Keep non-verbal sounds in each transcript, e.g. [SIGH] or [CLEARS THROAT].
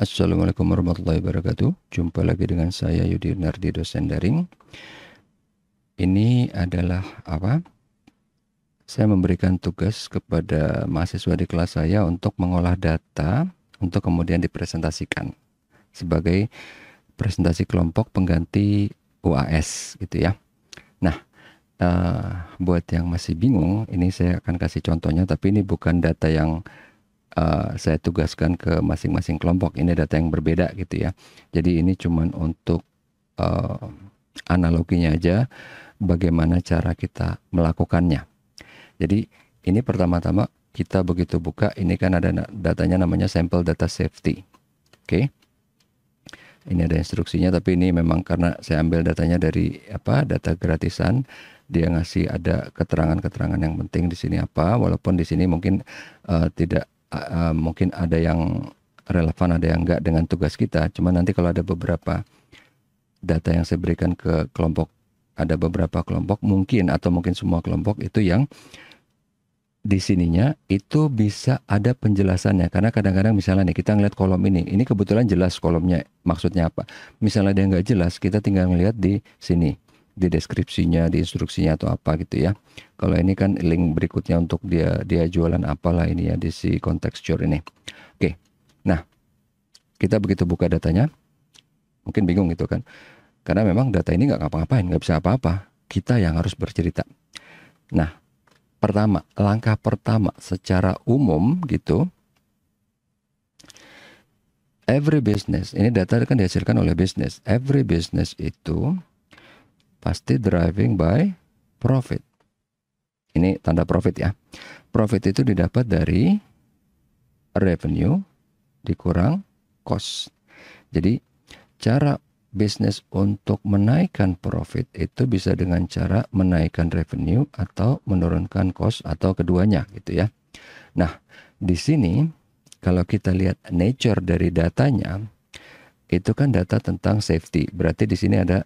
Assalamualaikum warahmatullahi wabarakatuh. Jumpa lagi dengan saya Yudi Nardi dosen daring. Ini adalah apa? Saya memberikan tugas kepada mahasiswa di kelas saya untuk mengolah data untuk kemudian dipresentasikan sebagai presentasi kelompok pengganti UAS gitu ya. Nah, uh, buat yang masih bingung, ini saya akan kasih contohnya, tapi ini bukan data yang uh, saya tugaskan ke masing-masing kelompok. Ini data yang berbeda gitu ya. Jadi ini cuman untuk uh, analoginya aja bagaimana cara kita melakukannya. Jadi ini pertama-tama kita begitu buka ini kan ada datanya namanya sampel data safety. Oke. Okay. Ini ada instruksinya tapi ini memang karena saya ambil datanya dari apa? data gratisan. Dia ngasih ada keterangan-keterangan yang penting di sini apa walaupun di sini mungkin uh, tidak uh, mungkin ada yang relevan ada yang enggak dengan tugas kita cuma nanti kalau ada beberapa data yang saya berikan ke kelompok ada beberapa kelompok mungkin atau mungkin semua kelompok itu yang di sininya itu bisa ada penjelasannya karena kadang-kadang misalnya nih kita ngeliat kolom ini ini kebetulan jelas kolomnya maksudnya apa misalnya dia nggak jelas kita tinggal ngeliat di sini di deskripsinya di instruksinya atau apa gitu ya kalau ini kan link berikutnya untuk dia dia jualan apalah ini ya di si contexture ini. Oke. Nah, kita begitu buka datanya mungkin bingung gitu kan. Karena memang data ini nggak ngapa-ngapain, nggak bisa apa-apa. Kita yang harus bercerita. Nah, pertama, langkah pertama secara umum gitu every business, ini data kan dihasilkan oleh business. Every business itu pasti driving by profit. Ini tanda profit ya. Profit itu didapat dari revenue dikurang cost. Jadi cara bisnis untuk menaikkan profit itu bisa dengan cara menaikkan revenue atau menurunkan cost atau keduanya gitu ya. Nah, di sini kalau kita lihat nature dari datanya itu kan data tentang safety. Berarti di sini ada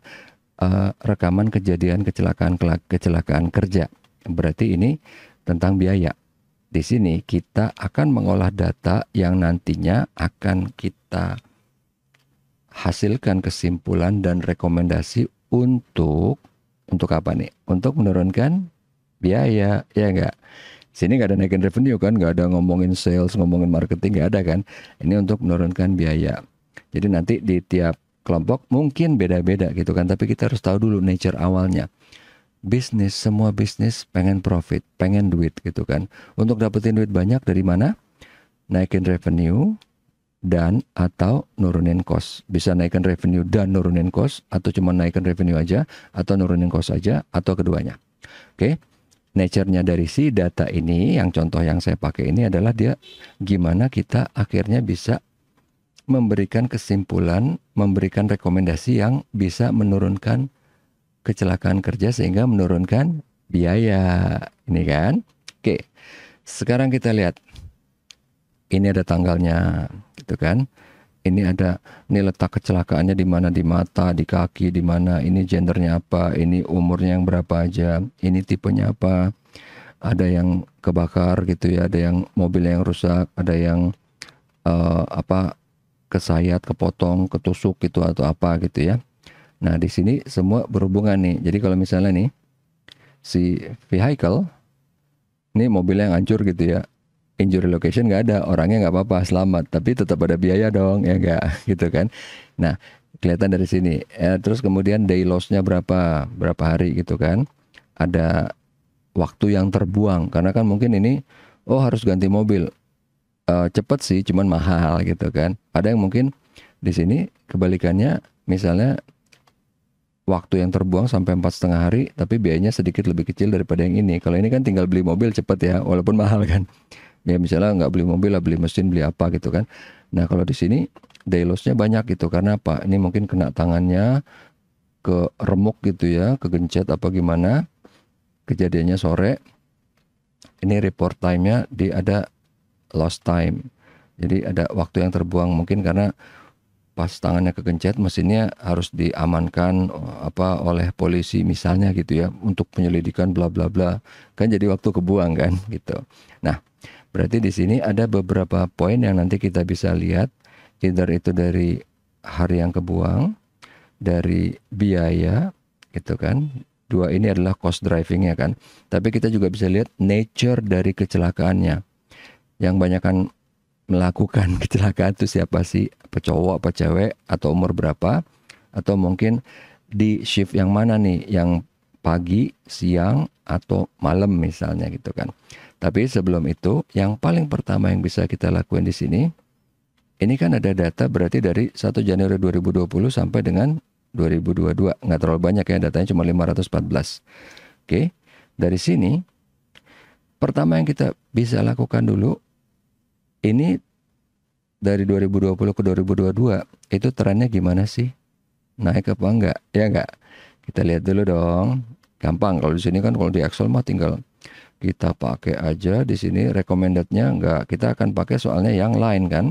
uh, rekaman kejadian kecelakaan kecelakaan kerja. Berarti ini tentang biaya. Di sini kita akan mengolah data yang nantinya akan kita hasilkan kesimpulan dan rekomendasi untuk untuk apa nih? Untuk menurunkan biaya, ya enggak? Sini enggak ada naikin revenue kan, enggak ada ngomongin sales, ngomongin marketing, enggak ada kan? Ini untuk menurunkan biaya. Jadi nanti di tiap kelompok mungkin beda-beda gitu kan, tapi kita harus tahu dulu nature awalnya bisnis, semua bisnis pengen profit, pengen duit gitu kan. Untuk dapetin duit banyak dari mana? Naikin revenue dan atau nurunin cost. Bisa naikin revenue dan nurunin cost atau cuma naikin revenue aja atau nurunin cost aja atau keduanya. Oke. Okay? Nature-nya dari si data ini yang contoh yang saya pakai ini adalah dia gimana kita akhirnya bisa memberikan kesimpulan, memberikan rekomendasi yang bisa menurunkan kecelakaan kerja sehingga menurunkan biaya. Ini kan? Oke. Sekarang kita lihat. Ini ada tanggalnya, gitu kan? Ini ada ini letak kecelakaannya di mana di mata, di kaki, di mana ini gendernya apa, ini umurnya yang berapa aja, ini tipenya apa. Ada yang kebakar gitu ya, ada yang mobil yang rusak, ada yang uh, apa kesayat, kepotong, ketusuk gitu atau apa gitu ya. Nah, di sini semua berhubungan nih. Jadi kalau misalnya nih si vehicle ini mobil yang hancur gitu ya. Injury location nggak ada, orangnya nggak apa-apa, selamat. Tapi tetap ada biaya dong, ya nggak [LAUGHS] gitu kan. Nah, kelihatan dari sini. Eh, terus kemudian day loss-nya berapa, berapa hari gitu kan. Ada waktu yang terbuang karena kan mungkin ini oh harus ganti mobil. Uh, cepet sih, cuman mahal gitu kan. Ada yang mungkin di sini kebalikannya misalnya waktu yang terbuang sampai empat setengah hari tapi biayanya sedikit lebih kecil daripada yang ini kalau ini kan tinggal beli mobil cepat ya walaupun mahal kan ya misalnya nggak beli mobil lah beli mesin beli apa gitu kan nah kalau di sini day lossnya banyak gitu karena apa ini mungkin kena tangannya ke remuk gitu ya kegencet apa gimana kejadiannya sore ini report time-nya di ada lost time jadi ada waktu yang terbuang mungkin karena pas tangannya kegencet mesinnya harus diamankan eh, apa oleh polisi misalnya gitu ya untuk penyelidikan bla bla bla kan jadi waktu kebuang kan gitu. Nah, berarti di sini ada beberapa poin yang nanti kita bisa lihat either itu dari hari yang kebuang, dari biaya gitu kan. Dua ini adalah cost driving ya kan. Tapi kita juga bisa lihat nature dari kecelakaannya. Yang banyak kan melakukan [LAUGHS] kecelakaan itu siapa sih apa cowok apa cewek atau umur berapa atau mungkin di shift yang mana nih yang pagi siang atau malam misalnya gitu kan tapi sebelum itu yang paling pertama yang bisa kita lakukan di sini ini kan ada data berarti dari 1 Januari 2020 sampai dengan 2022 nggak terlalu banyak ya datanya cuma 514 oke dari sini pertama yang kita bisa lakukan dulu ini dari 2020 ke 2022 itu trennya gimana sih? Naik apa enggak? Ya enggak. Kita lihat dulu dong. Gampang kalau di sini kan kalau di Excel mah tinggal kita pakai aja di sini recommendednya enggak kita akan pakai soalnya yang lain kan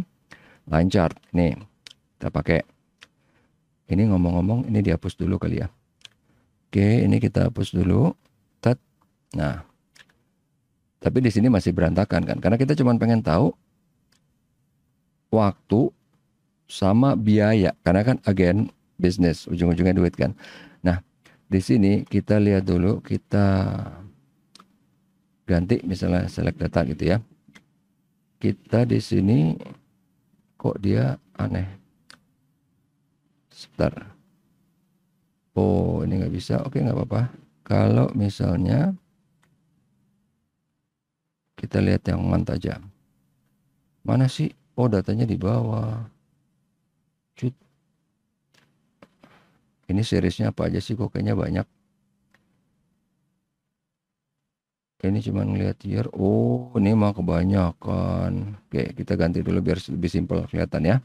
line chart nih kita pakai ini ngomong-ngomong ini dihapus dulu kali ya oke ini kita hapus dulu tet nah tapi di sini masih berantakan kan karena kita cuma pengen tahu waktu sama biaya karena kan agen bisnis ujung-ujungnya duit kan. Nah, di sini kita lihat dulu kita ganti misalnya select data gitu ya. Kita di sini kok dia aneh. Sebentar. Oh, ini nggak bisa. Oke, nggak apa-apa. Kalau misalnya kita lihat yang mantap aja. Mana sih Oh datanya di bawah. Cut. Ini seriesnya apa aja sih kok kayaknya banyak. Ini cuma ngeliat year. Oh ini mah kebanyakan. Oke kita ganti dulu biar lebih simpel kelihatan ya.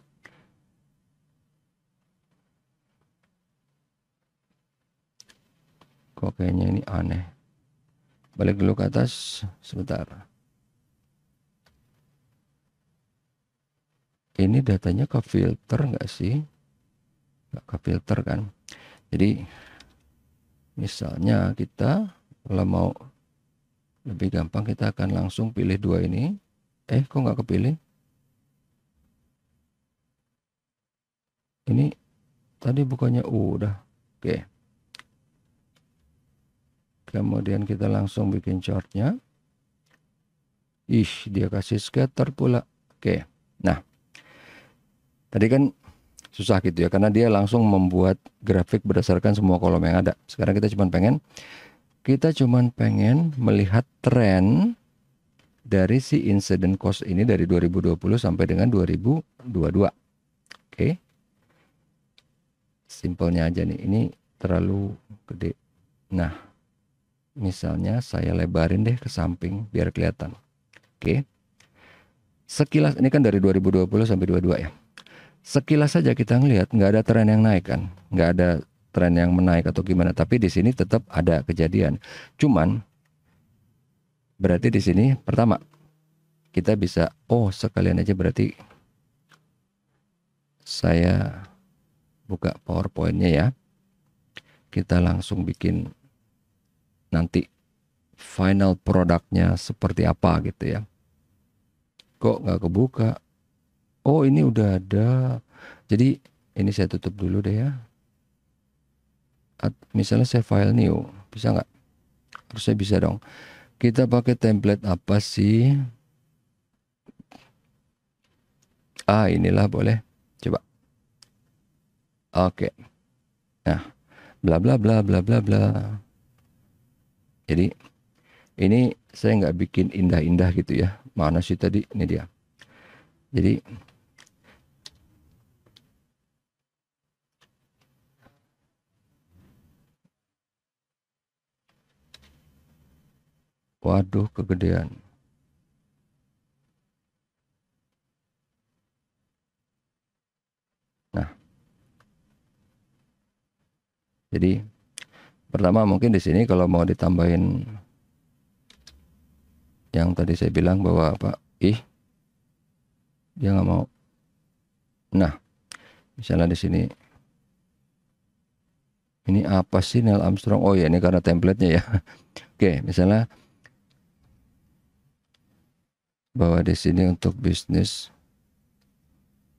Kok kayaknya ini aneh. Balik dulu ke atas sebentar. ini datanya ke filter enggak sih enggak ke filter kan jadi misalnya kita kalau mau lebih gampang kita akan langsung pilih dua ini eh kok nggak kepilih ini tadi bukannya udah oke kemudian kita langsung bikin chartnya ih dia kasih scatter pula oke nah Tadi kan susah gitu ya karena dia langsung membuat grafik berdasarkan semua kolom yang ada. Sekarang kita cuma pengen kita cuma pengen melihat tren dari si incident cost ini dari 2020 sampai dengan 2022. Oke. Okay. Simpelnya aja nih. Ini terlalu gede. Nah, misalnya saya lebarin deh ke samping biar kelihatan. Oke. Okay. Sekilas ini kan dari 2020 sampai 22 ya sekilas saja kita ngelihat nggak ada tren yang naik kan, nggak ada tren yang menaik atau gimana. Tapi di sini tetap ada kejadian. Cuman berarti di sini pertama kita bisa oh sekalian aja berarti saya buka powerpointnya ya kita langsung bikin nanti final produknya seperti apa gitu ya kok nggak kebuka Oh ini udah ada. Jadi ini saya tutup dulu deh ya. At, misalnya saya file new, bisa nggak? Harusnya bisa dong. Kita pakai template apa sih? Ah inilah boleh. Coba. Oke. Okay. Nah, bla bla bla bla bla bla. Jadi ini saya nggak bikin indah-indah gitu ya. Mana sih tadi? Ini dia. Jadi Waduh, kegedean. Nah. Jadi pertama mungkin di sini kalau mau ditambahin yang tadi saya bilang bahwa apa? Ih. Dia nggak mau. Nah, misalnya di sini ini apa sih Neil Armstrong? Oh ya, ini karena templatenya ya. [LAUGHS] Oke, misalnya bahwa di sini untuk bisnis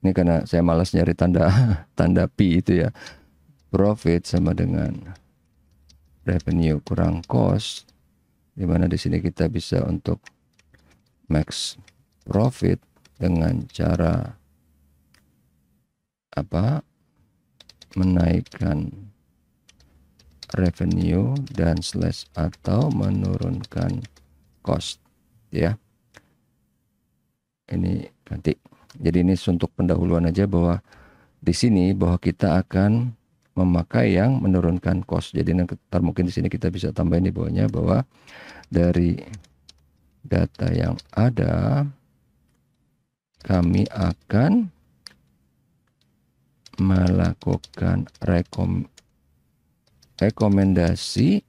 ini karena saya malas nyari tanda [LAUGHS] tanda P itu ya profit sama dengan revenue kurang cost mana di sini kita bisa untuk max profit dengan cara apa menaikkan revenue dan slash atau menurunkan cost ya ini nanti, Jadi ini untuk pendahuluan aja bahwa di sini bahwa kita akan memakai yang menurunkan cost. Jadi nanti mungkin di sini kita bisa tambahin di bawahnya bahwa dari data yang ada kami akan melakukan rekom rekomendasi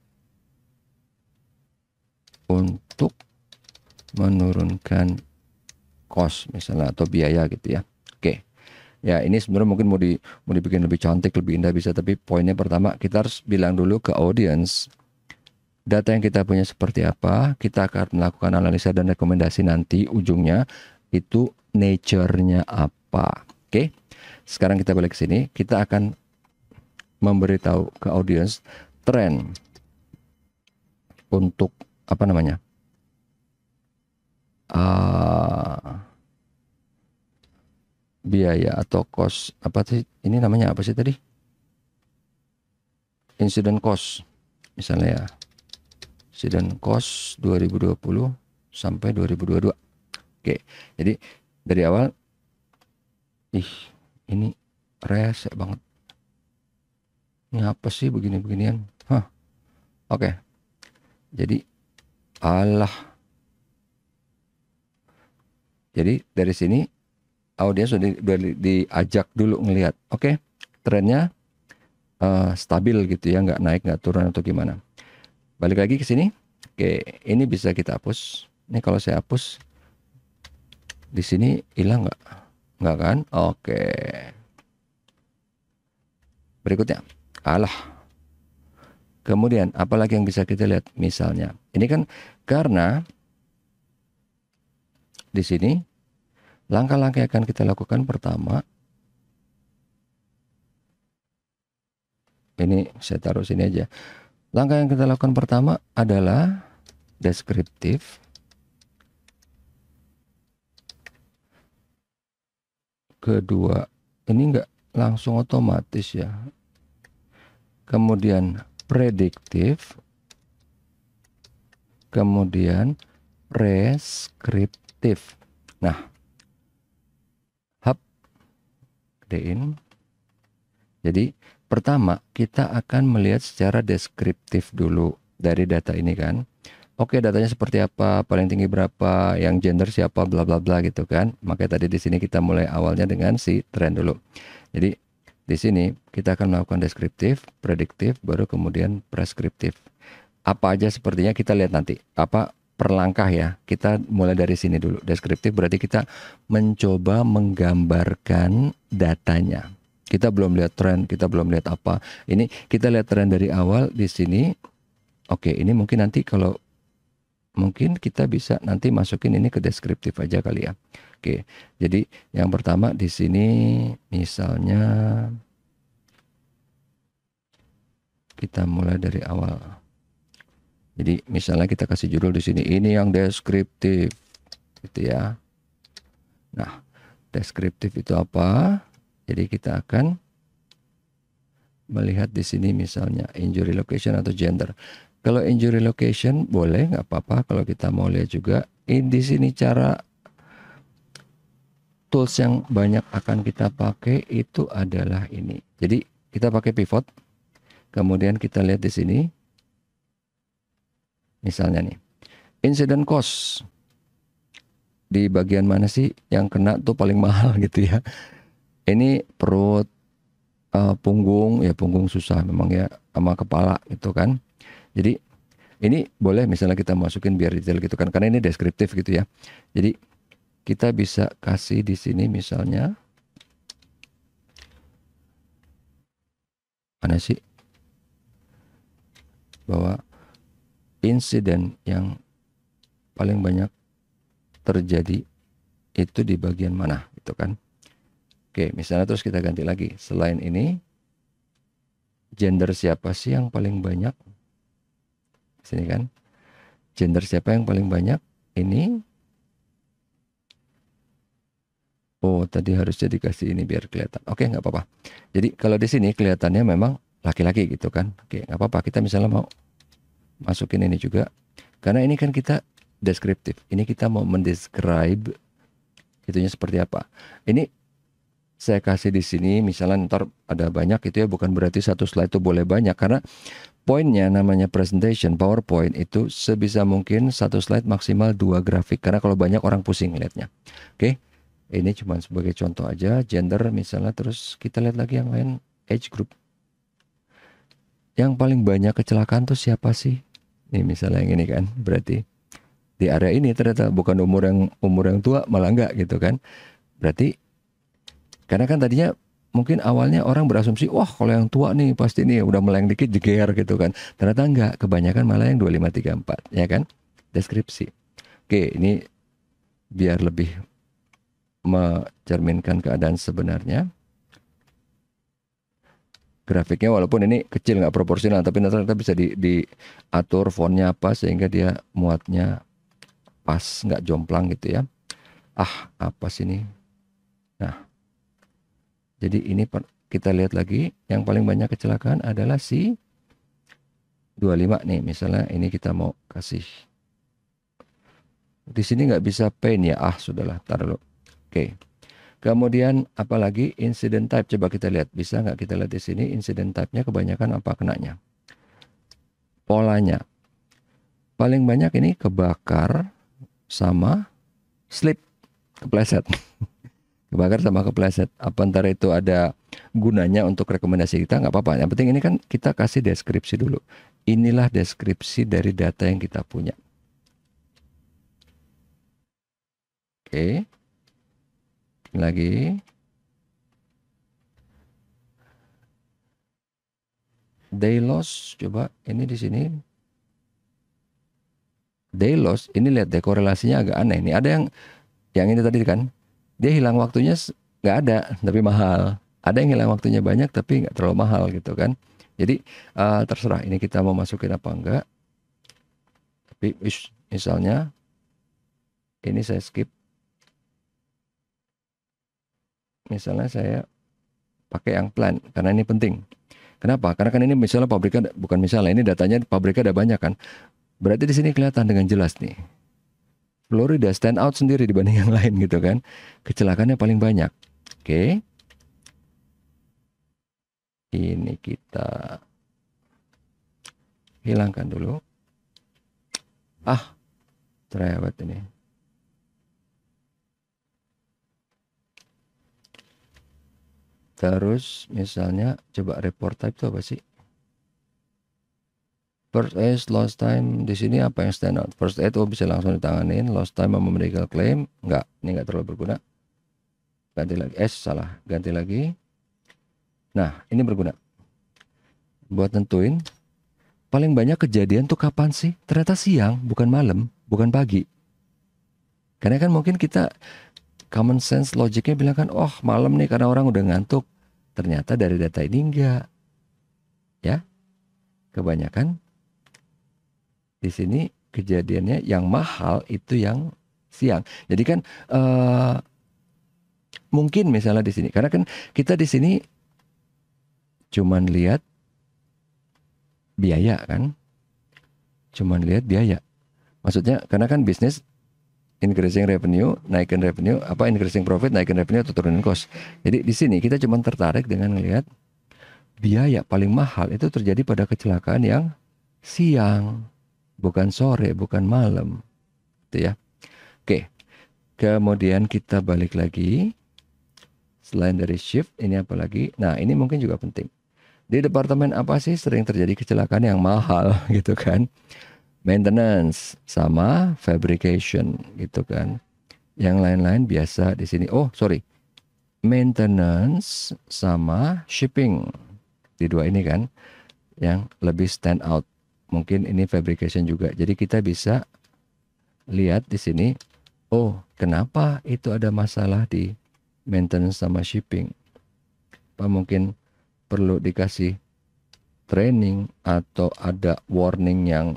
untuk menurunkan cost misalnya atau biaya gitu ya. Oke. Ya, ini sebenarnya mungkin mau di mau dibikin lebih cantik, lebih indah bisa, tapi poinnya pertama kita harus bilang dulu ke audience data yang kita punya seperti apa, kita akan melakukan analisa dan rekomendasi nanti ujungnya itu nature-nya apa. Oke. Okay? Sekarang kita balik ke sini, kita akan memberitahu ke audience tren untuk apa namanya? Eh, biaya atau cost apa sih ini namanya apa sih tadi incident cost misalnya ya incident cost 2020 sampai 2022 oke jadi dari awal ih ini rese banget ini apa sih begini-beginian Hah. oke jadi allah jadi dari sini audiens sudah, di, diajak dulu ngelihat, oke okay, trennya uh, stabil gitu ya, nggak naik nggak turun atau gimana. Balik lagi ke sini, oke okay, ini bisa kita hapus. Ini kalau saya hapus di sini hilang nggak? Nggak kan? Oke. Okay. Berikutnya, Allah. Kemudian apalagi yang bisa kita lihat misalnya. Ini kan karena di sini langkah-langkah yang akan kita lakukan pertama ini saya taruh sini aja. Langkah yang kita lakukan pertama adalah deskriptif. Kedua, ini enggak langsung otomatis ya. Kemudian prediktif. Kemudian preskriptif aktif. Nah, hub gedein. Jadi pertama kita akan melihat secara deskriptif dulu dari data ini kan. Oke datanya seperti apa, paling tinggi berapa, yang gender siapa, bla bla bla gitu kan. Makanya tadi di sini kita mulai awalnya dengan si trend dulu. Jadi di sini kita akan melakukan deskriptif, prediktif, baru kemudian preskriptif. Apa aja sepertinya kita lihat nanti. Apa per langkah ya. Kita mulai dari sini dulu. Deskriptif berarti kita mencoba menggambarkan datanya. Kita belum lihat tren, kita belum lihat apa. Ini kita lihat tren dari awal di sini. Oke, ini mungkin nanti kalau mungkin kita bisa nanti masukin ini ke deskriptif aja kali ya. Oke. Jadi yang pertama di sini misalnya kita mulai dari awal. Jadi misalnya kita kasih judul di sini ini yang deskriptif gitu ya. Nah, deskriptif itu apa? Jadi kita akan melihat di sini misalnya injury location atau gender. Kalau injury location boleh nggak apa-apa kalau kita mau lihat juga ini di sini cara tools yang banyak akan kita pakai itu adalah ini. Jadi kita pakai pivot. Kemudian kita lihat di sini Misalnya nih, incident cost di bagian mana sih yang kena tuh paling mahal [LAUGHS] gitu ya? Ini perut, uh, punggung ya punggung susah memang ya sama kepala gitu kan. Jadi ini boleh misalnya kita masukin biar detail gitu kan karena ini deskriptif gitu ya. Jadi kita bisa kasih di sini misalnya mana sih Bawa insiden yang paling banyak terjadi itu di bagian mana gitu kan oke misalnya terus kita ganti lagi selain ini gender siapa sih yang paling banyak sini kan gender siapa yang paling banyak ini oh tadi harusnya dikasih ini biar kelihatan oke nggak apa-apa jadi kalau di sini kelihatannya memang laki-laki gitu kan oke nggak apa-apa kita misalnya mau masukin ini juga karena ini kan kita deskriptif ini kita mau mendescribe itunya seperti apa ini saya kasih di sini misalnya ntar ada banyak itu ya bukan berarti satu slide itu boleh banyak karena poinnya namanya presentation powerpoint itu sebisa mungkin satu slide maksimal dua grafik karena kalau banyak orang pusing lihatnya oke okay? ini cuma sebagai contoh aja gender misalnya terus kita lihat lagi yang lain age group yang paling banyak kecelakaan tuh siapa sih ini misalnya yang ini kan, berarti di area ini ternyata bukan umur yang umur yang tua malah enggak gitu kan. Berarti karena kan tadinya mungkin awalnya orang berasumsi wah kalau yang tua nih pasti nih udah meleng dikit jeger gitu kan. Ternyata enggak, kebanyakan malah yang 2534 ya kan. Deskripsi. Oke, ini biar lebih mencerminkan keadaan sebenarnya grafiknya walaupun ini kecil nggak proporsional tapi nanti kita bisa di, diatur fontnya apa sehingga dia muatnya pas nggak jomplang gitu ya ah apa sih ini nah jadi ini kita lihat lagi yang paling banyak kecelakaan adalah si 25 nih misalnya ini kita mau kasih di sini nggak bisa paint ya ah sudahlah taruh oke okay. Kemudian apalagi incident type coba kita lihat bisa nggak kita lihat di sini incident type-nya kebanyakan apa kenanya polanya paling banyak ini kebakar sama slip kepleset [LAUGHS] kebakar sama kepleset apa ntar itu ada gunanya untuk rekomendasi kita nggak apa-apa yang penting ini kan kita kasih deskripsi dulu inilah deskripsi dari data yang kita punya oke okay lagi Delos coba ini di sini Delos ini lihat deh korelasinya agak aneh ini ada yang yang ini tadi kan dia hilang waktunya nggak ada tapi mahal ada yang hilang waktunya banyak tapi nggak terlalu mahal gitu kan jadi uh, terserah ini kita mau masukin apa enggak tapi misalnya ini saya skip misalnya saya pakai yang plan karena ini penting. Kenapa? Karena kan ini misalnya pabrikan bukan misalnya ini datanya pabrikan ada banyak kan. Berarti di sini kelihatan dengan jelas nih. Florida stand out sendiri dibanding yang lain gitu kan. Kecelakannya paling banyak. Oke. Okay. Ini kita hilangkan dulu. Ah, cerewet ini. harus misalnya coba report type itu apa sih? First aid, lost time. Di sini apa yang stand out? First aid oh bisa langsung ditanganin. Lost time sama medical claim. Enggak, ini enggak terlalu berguna. Ganti lagi. S salah. Ganti lagi. Nah, ini berguna. Buat tentuin. Paling banyak kejadian tuh kapan sih? Ternyata siang, bukan malam, bukan pagi. Karena kan mungkin kita common sense logiknya bilang kan, oh malam nih karena orang udah ngantuk. Ternyata dari data ini enggak. Ya. Kebanyakan di sini kejadiannya yang mahal itu yang siang. Jadi kan uh, mungkin misalnya di sini karena kan kita di sini cuman lihat biaya kan. Cuman lihat biaya. Maksudnya karena kan bisnis increasing revenue, naikin revenue, apa increasing profit, naikin revenue atau turunin cost. Jadi di sini kita cuma tertarik dengan melihat biaya paling mahal itu terjadi pada kecelakaan yang siang, bukan sore, bukan malam. Gitu ya. Oke. Kemudian kita balik lagi. Selain dari shift, ini apa lagi? Nah, ini mungkin juga penting. Di departemen apa sih sering terjadi kecelakaan yang mahal [LAUGHS] gitu kan? maintenance sama fabrication gitu kan. Yang lain-lain biasa di sini. Oh, sorry. Maintenance sama shipping. Di dua ini kan yang lebih stand out. Mungkin ini fabrication juga. Jadi kita bisa lihat di sini, oh, kenapa itu ada masalah di maintenance sama shipping? Apa mungkin perlu dikasih training atau ada warning yang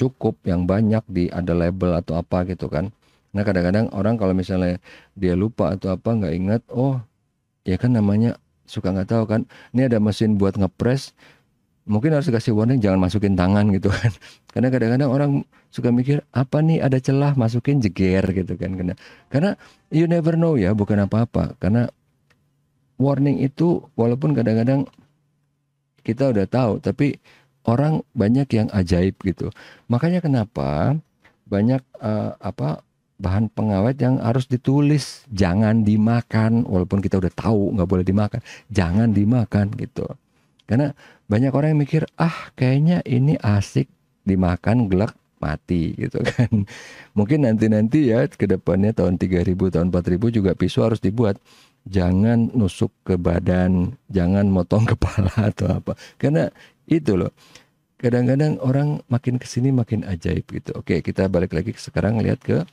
cukup yang banyak di ada label atau apa gitu kan nah kadang-kadang orang kalau misalnya dia lupa atau apa nggak ingat oh ya kan namanya suka nggak tahu kan ini ada mesin buat ngepres mungkin harus dikasih warning jangan masukin tangan gitu kan [LAUGHS] karena kadang-kadang orang suka mikir apa nih ada celah masukin jeger gitu kan karena karena you never know ya bukan apa-apa karena warning itu walaupun kadang-kadang kita udah tahu tapi orang banyak yang ajaib gitu. Makanya kenapa banyak uh, apa bahan pengawet yang harus ditulis jangan dimakan walaupun kita udah tahu nggak boleh dimakan jangan dimakan gitu karena banyak orang yang mikir ah kayaknya ini asik dimakan gelak mati gitu kan [LAUGHS] mungkin nanti-nanti ya kedepannya tahun 3000 tahun 4000 juga pisau harus dibuat jangan nusuk ke badan jangan motong [LAUGHS] kepala atau apa karena itu loh. Kadang-kadang orang makin kesini makin ajaib gitu. Oke, kita balik lagi sekarang lihat ke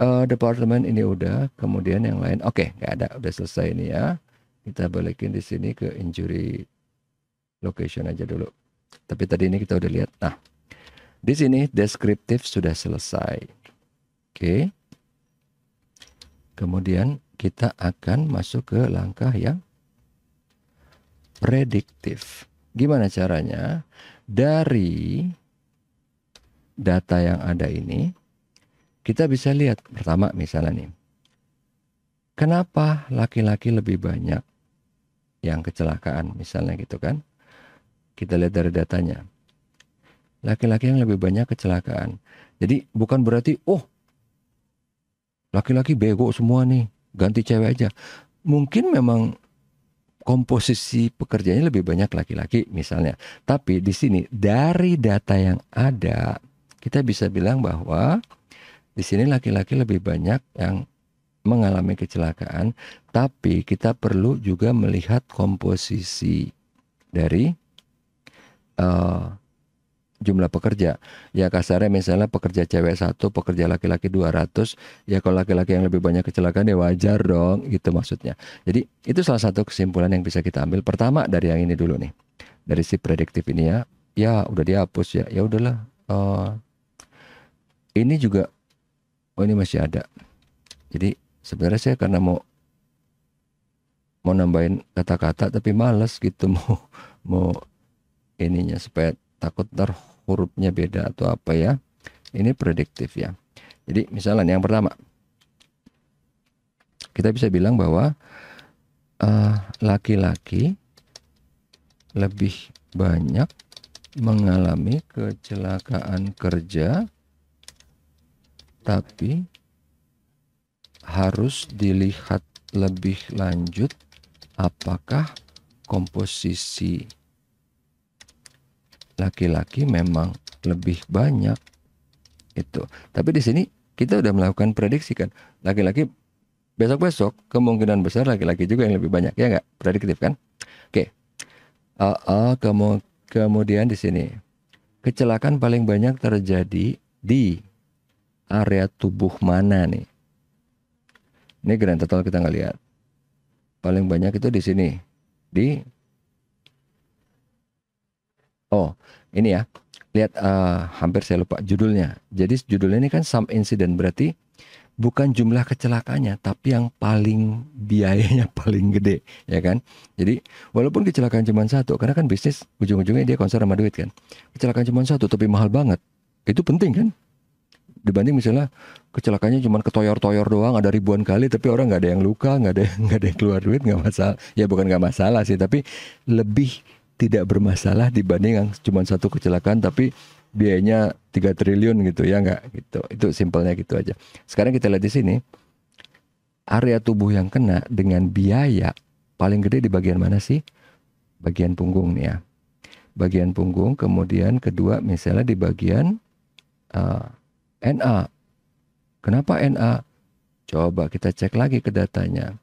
uh, departemen ini udah, kemudian yang lain. Oke, nggak ada, udah selesai ini ya. Kita balikin di sini ke injury location aja dulu. Tapi tadi ini kita udah lihat. Nah, di sini deskriptif sudah selesai. Oke. Kemudian kita akan masuk ke langkah yang prediktif. Gimana caranya? Dari data yang ada ini, kita bisa lihat pertama misalnya nih, kenapa laki-laki lebih banyak yang kecelakaan misalnya gitu kan? Kita lihat dari datanya. Laki-laki yang lebih banyak kecelakaan. Jadi bukan berarti oh laki-laki bego semua nih, ganti cewek aja. Mungkin memang komposisi pekerjanya lebih banyak laki-laki misalnya. Tapi di sini dari data yang ada kita bisa bilang bahwa di sini laki-laki lebih banyak yang mengalami kecelakaan, tapi kita perlu juga melihat komposisi dari uh, jumlah pekerja. Ya kasarnya misalnya pekerja cewek satu, pekerja laki-laki 200, ya kalau laki-laki yang lebih banyak kecelakaan ya wajar dong gitu maksudnya. Jadi itu salah satu kesimpulan yang bisa kita ambil. Pertama dari yang ini dulu nih. Dari si prediktif ini ya, ya udah dihapus ya. Ya udahlah. Uh, ini juga oh ini masih ada. Jadi sebenarnya saya karena mau mau nambahin kata-kata tapi males gitu [LAUGHS] mau mau ininya supaya takut ntar hurufnya beda atau apa ya. Ini prediktif ya. Jadi misalnya yang pertama kita bisa bilang bahwa eh, laki-laki uh, lebih banyak mengalami kecelakaan kerja tapi harus dilihat lebih lanjut apakah komposisi laki-laki memang lebih banyak itu. Tapi di sini kita udah melakukan prediksi kan. Laki-laki besok-besok kemungkinan besar laki-laki juga yang lebih banyak ya nggak prediktif kan? Oke. Okay. Uh, eh, uh, eh, kemu kemudian di sini kecelakaan paling banyak terjadi di area tubuh mana nih? Ini grand total kita nggak lihat. Paling banyak itu di sini di Oh, ini ya. Lihat uh, hampir saya lupa judulnya. Jadi judulnya ini kan some incident berarti bukan jumlah kecelakaannya tapi yang paling biayanya [LAUGHS] paling gede, ya kan? Jadi walaupun kecelakaan cuma satu karena kan bisnis ujung-ujungnya dia konser sama duit kan. Kecelakaan cuma satu tapi mahal banget. Itu penting kan? dibanding misalnya kecelakaannya cuma ketoyor-toyor doang ada ribuan kali tapi orang nggak ada yang luka nggak ada [LAUGHS] nggak ada yang keluar duit nggak masalah ya bukan nggak masalah sih tapi lebih tidak bermasalah dibanding yang cuma satu kecelakaan tapi biayanya 3 triliun gitu ya enggak gitu itu simpelnya gitu aja sekarang kita lihat di sini area tubuh yang kena dengan biaya paling gede di bagian mana sih bagian punggung nih ya bagian punggung kemudian kedua misalnya di bagian uh, eh, NA kenapa NA coba kita cek lagi ke datanya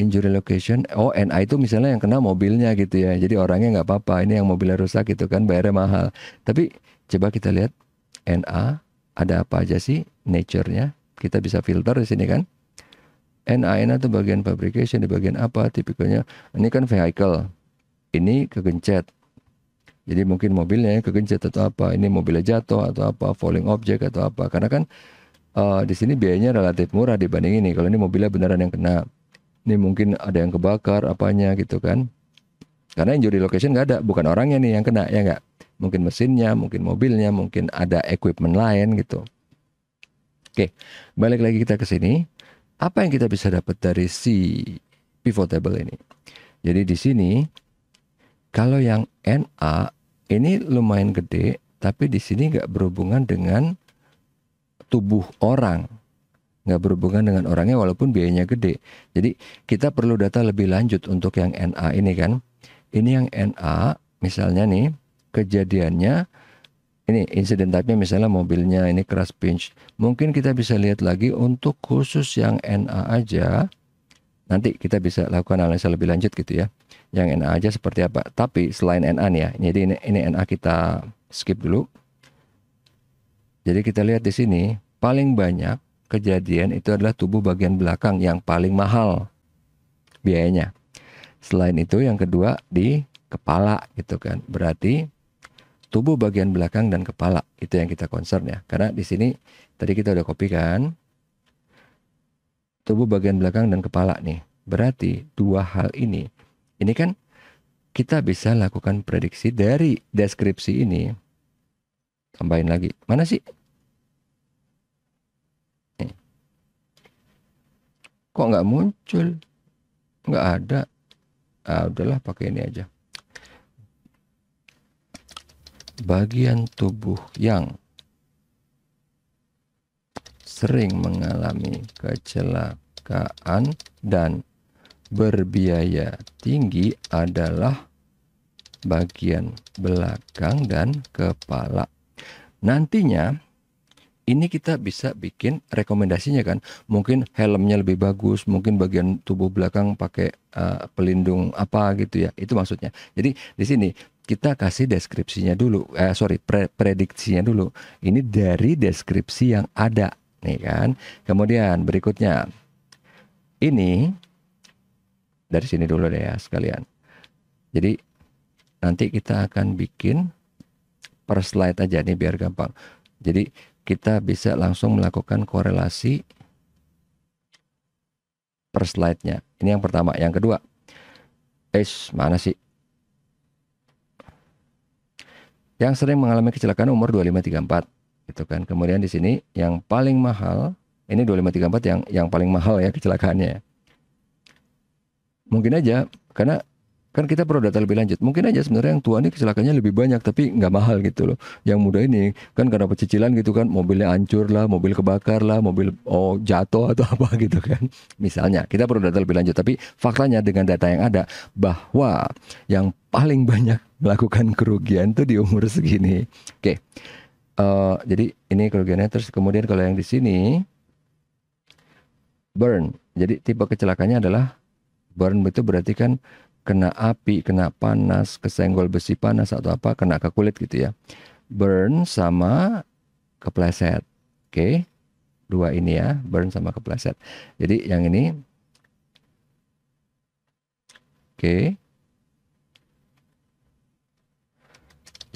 injury location oh NI itu misalnya yang kena mobilnya gitu ya jadi orangnya nggak apa-apa ini yang mobilnya rusak gitu kan bayarnya mahal tapi coba kita lihat NA ada apa aja sih nature-nya kita bisa filter di sini kan NA NA itu bagian fabrication di bagian apa tipikalnya ini kan vehicle ini kegencet jadi mungkin mobilnya kegencet atau apa ini mobilnya jatuh atau apa falling object atau apa karena kan uh, di sini biayanya relatif murah dibanding ini kalau ini mobilnya beneran yang kena ini mungkin ada yang kebakar apanya gitu kan karena injury location nggak ada bukan orangnya nih yang kena ya nggak mungkin mesinnya mungkin mobilnya mungkin ada equipment lain gitu oke balik lagi kita ke sini apa yang kita bisa dapat dari si pivot table ini jadi di sini kalau yang NA ini lumayan gede tapi di sini nggak berhubungan dengan tubuh orang nggak berhubungan dengan orangnya walaupun biayanya gede. Jadi kita perlu data lebih lanjut untuk yang NA ini kan. Ini yang NA misalnya nih kejadiannya ini insiden tapi misalnya mobilnya ini crash pinch. Mungkin kita bisa lihat lagi untuk khusus yang NA aja. Nanti kita bisa lakukan analisa lebih lanjut gitu ya. Yang NA aja seperti apa. Tapi selain NA nih ya. Jadi ini, ini NA kita skip dulu. Jadi kita lihat di sini paling banyak kejadian itu adalah tubuh bagian belakang yang paling mahal biayanya. Selain itu yang kedua di kepala gitu kan. Berarti tubuh bagian belakang dan kepala itu yang kita concern ya. Karena di sini tadi kita udah copy kan. Tubuh bagian belakang dan kepala nih. Berarti dua hal ini ini kan kita bisa lakukan prediksi dari deskripsi ini. Tambahin lagi. Mana sih kok nggak muncul nggak ada ah, udahlah pakai ini aja bagian tubuh yang sering mengalami kecelakaan dan berbiaya tinggi adalah bagian belakang dan kepala. Nantinya ini kita bisa bikin rekomendasinya kan mungkin helmnya lebih bagus mungkin bagian tubuh belakang pakai uh, pelindung apa gitu ya itu maksudnya jadi di sini kita kasih deskripsinya dulu eh, sorry pre prediksinya dulu ini dari deskripsi yang ada nih kan kemudian berikutnya ini dari sini dulu deh ya sekalian jadi nanti kita akan bikin per slide aja nih biar gampang jadi kita bisa langsung melakukan korelasi per slide-nya. Ini yang pertama. Yang kedua, es mana sih? Yang sering mengalami kecelakaan umur 2534 gitu kan. Kemudian di sini yang paling mahal, ini 2534 yang yang paling mahal ya kecelakaannya Mungkin aja karena kan kita perlu data lebih lanjut. Mungkin aja sebenarnya yang tua ini kecelakaannya lebih banyak tapi nggak mahal gitu loh. Yang muda ini kan karena pecicilan gitu kan mobilnya hancur lah, mobil kebakar lah, mobil oh jatuh [LAUGHS] atau apa gitu kan. Misalnya kita perlu data lebih lanjut tapi faktanya dengan data yang ada bahwa yang paling [LAUGHS] banyak melakukan kerugian tuh di umur segini. Oke. Okay. Uh, eh, jadi ini kerugiannya terus kemudian kalau yang di sini burn. Jadi tipe kecelakaannya adalah burn itu berarti kan kena api, kena panas, kesenggol besi panas atau apa, kena ke kulit gitu ya. Burn sama kepleset. Oke. Okay? Dua ini ya, burn sama kepleset. Jadi yang ini Oke. Okay.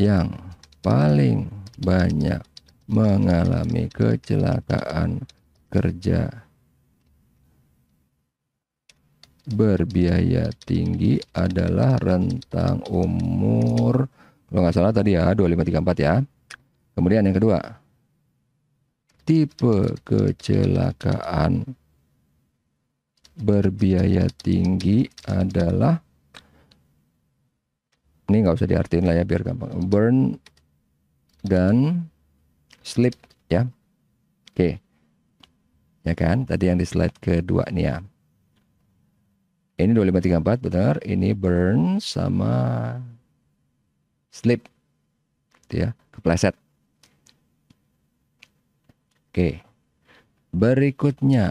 Yang paling banyak mengalami kecelakaan kerja berbiaya tinggi adalah rentang umur kalau nggak salah tadi ya 2534 ya. Kemudian yang kedua tipe kecelakaan berbiaya tinggi adalah ini nggak usah diartiin lah ya biar gampang burn dan slip ya oke ya kan tadi yang di slide kedua nih ya ini 2534 benar, ini burn sama slip. Gitu ya, kepleset. Oke. Berikutnya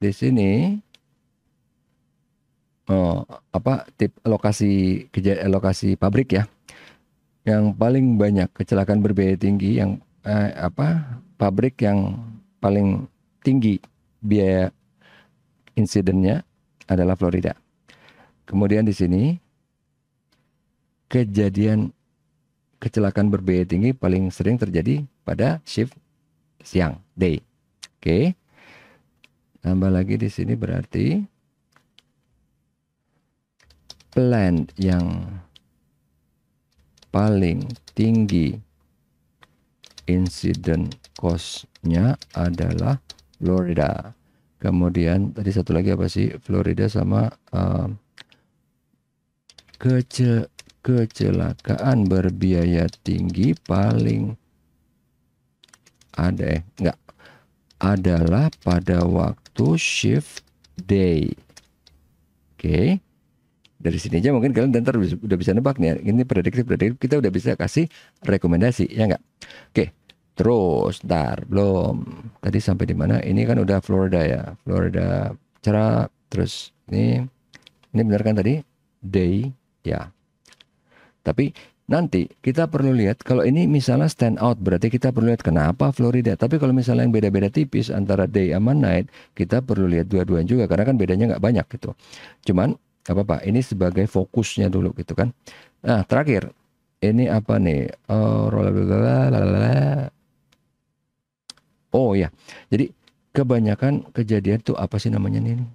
di sini oh, apa tip lokasi kejadian lokasi pabrik ya yang paling banyak kecelakaan berbiaya tinggi yang eh, apa pabrik yang paling tinggi biaya insidennya adalah Florida. Kemudian di sini kejadian kecelakaan berbiaya tinggi paling sering terjadi pada shift siang day. Oke. Okay. Tambah lagi di sini berarti plan yang paling tinggi insiden cost nya adalah Florida. Kemudian tadi satu lagi apa sih? Florida sama um, kece kecelakaan berbiaya tinggi paling ada eh enggak adalah pada waktu shift day. Oke. Dari sini aja mungkin kalian nanti udah bisa nebak nih. Ya. Ini prediksi prediksi kita udah bisa kasih rekomendasi ya enggak? Oke. Terus, dar belum. Tadi sampai di mana? Ini kan udah Florida ya. Florida cara terus ini ini benar kan tadi? Day ya. Tapi nanti kita perlu lihat kalau ini misalnya stand out berarti kita perlu lihat kenapa Florida. Tapi kalau misalnya yang beda-beda tipis antara day sama night, kita perlu lihat dua-duanya juga karena kan bedanya nggak banyak gitu. Cuman apa Pak? ini sebagai fokusnya dulu gitu kan. Nah, terakhir ini apa nih? Oh, Oh ya, jadi kebanyakan kejadian tuh apa sih namanya ini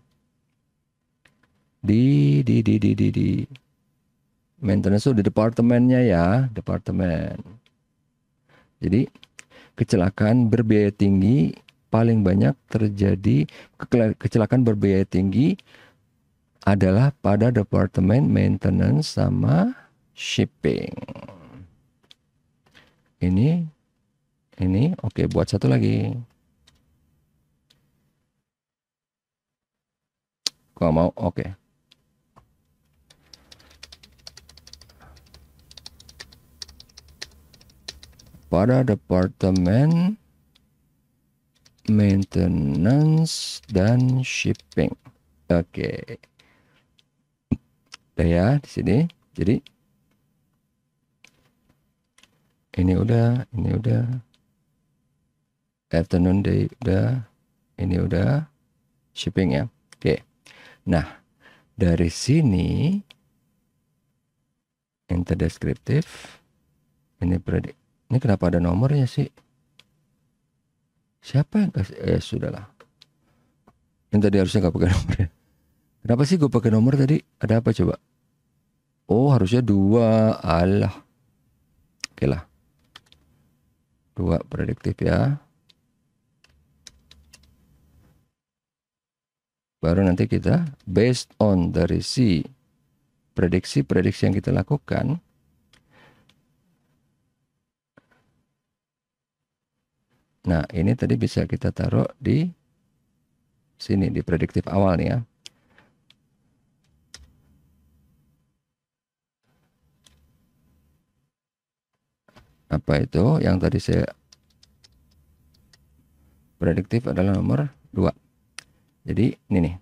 Di di di di di di maintenance tuh di departemennya ya, departemen. Jadi kecelakaan berbiaya tinggi paling banyak terjadi kecelakaan berbiaya tinggi adalah pada departemen maintenance sama shipping. Ini ini oke buat satu lagi kalau mau oke okay. pada departemen maintenance dan shipping oke okay. udah ya di sini jadi ini udah ini udah afternoon day udah ini udah shipping ya oke nah dari sini enter deskriptif ini predik ini kenapa ada nomornya sih siapa yang kasih eh sudahlah yang tadi harusnya nggak pakai nomor ya. kenapa sih gue pakai nomor tadi ada apa coba oh harusnya dua Allah oke lah dua prediktif ya Baru nanti kita based on dari si prediksi-prediksi yang kita lakukan Nah, ini tadi bisa kita taruh di sini di prediktif awal nih ya. Apa itu? Yang tadi saya prediktif adalah nomor 2. Jadi ini nih.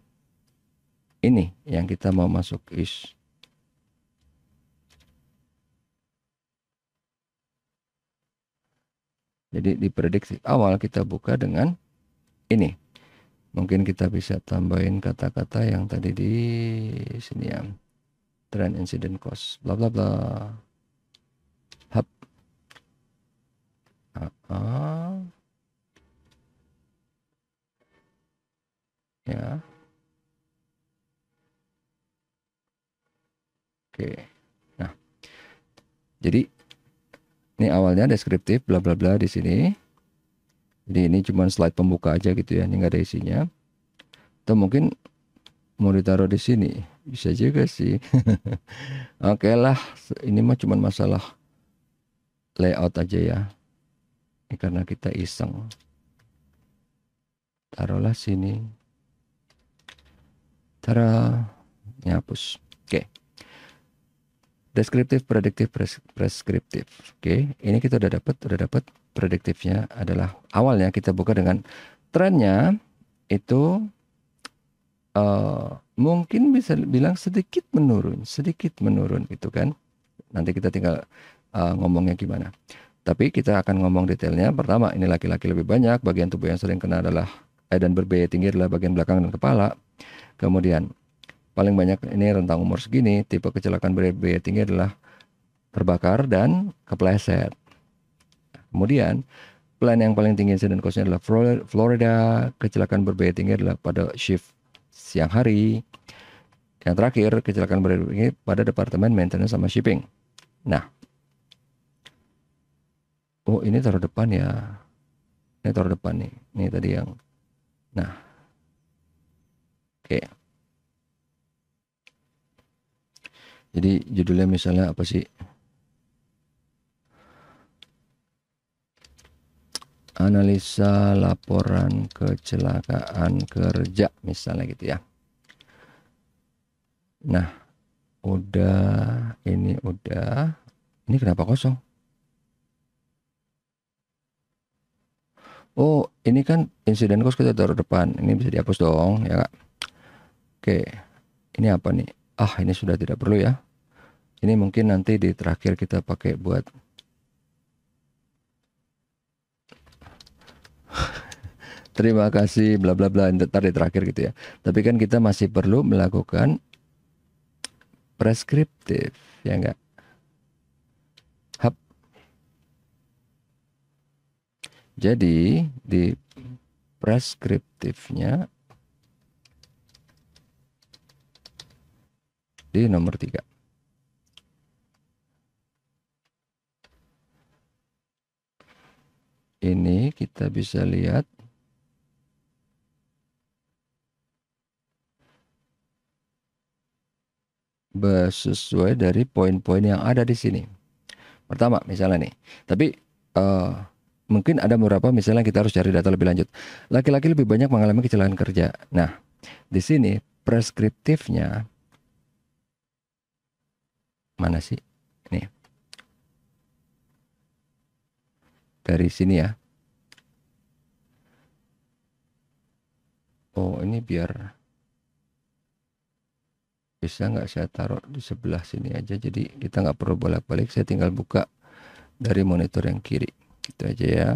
Ini yang kita mau masuk is Jadi diprediksi awal kita buka dengan ini. Mungkin kita bisa tambahin kata-kata yang tadi di sini ya. Trend incident cost bla bla bla. Hub. Uh ah, -uh. Ah. ya oke nah jadi ini awalnya deskriptif bla bla bla di sini jadi ini cuma slide pembuka aja gitu ya ini nggak ada isinya atau mungkin mau ditaruh di sini bisa juga sih [LAUGHS] oke lah ini mah cuma masalah layout aja ya ini karena kita iseng taruhlah sini Tara, hapus. Oke. Deskriptif, prediktif, preskriptif. Oke, ini kita udah dapat, udah dapat prediktifnya adalah awalnya kita buka dengan trennya itu uh, mungkin bisa bilang sedikit menurun, sedikit menurun gitu kan. Nanti kita tinggal uh, ngomongnya gimana. Tapi kita akan ngomong detailnya. Pertama, ini laki-laki lebih banyak, bagian tubuh yang sering kena adalah eh, dan berbeda tinggi adalah bagian belakang dan kepala. Kemudian paling banyak ini rentang umur segini, tipe kecelakaan berbiaya tinggi adalah terbakar dan kepleset. Kemudian plan yang paling tinggi incident cost-nya adalah Florida, kecelakaan berbiaya tinggi adalah pada shift siang hari. Yang terakhir, kecelakaan berbiaya tinggi pada departemen maintenance sama shipping. Nah, oh ini taruh depan ya. Ini taruh depan nih. Ini tadi yang. Nah, Oke. Jadi judulnya misalnya apa sih? Analisa laporan kecelakaan kerja misalnya gitu ya. Nah, udah ini udah. Ini kenapa kosong? Oh, ini kan insiden kos kita taruh depan. Ini bisa dihapus dong, ya Kak. Oke, ini apa nih? Ah, ini sudah tidak perlu ya. Ini mungkin nanti di terakhir kita pakai buat [LAUGHS] terima kasih bla bla bla ntar di terakhir gitu ya. Tapi kan kita masih perlu melakukan preskriptif, ya enggak? Hap. Jadi di preskriptifnya di nomor 3. Ini kita bisa lihat sesuai dari poin-poin yang ada di sini. Pertama, misalnya nih, tapi uh, mungkin ada beberapa misalnya kita harus cari data lebih lanjut. Laki-laki lebih banyak mengalami kecelakaan kerja. Nah, di sini preskriptifnya mana sih? Ini. Dari sini ya. Oh, ini biar bisa nggak saya taruh di sebelah sini aja jadi kita nggak perlu bolak-balik saya tinggal buka dari monitor yang kiri itu aja ya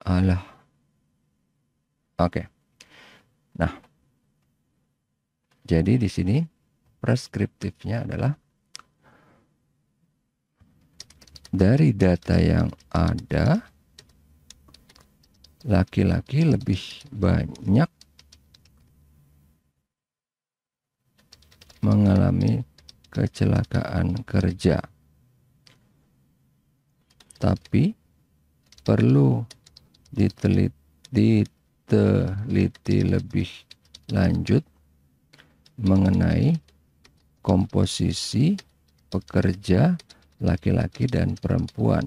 alah oke okay. nah jadi di sini preskriptifnya adalah dari data yang ada laki-laki lebih banyak mengalami kecelakaan kerja. Tapi perlu diteliti, diteliti lebih lanjut mengenai komposisi pekerja laki-laki dan perempuan.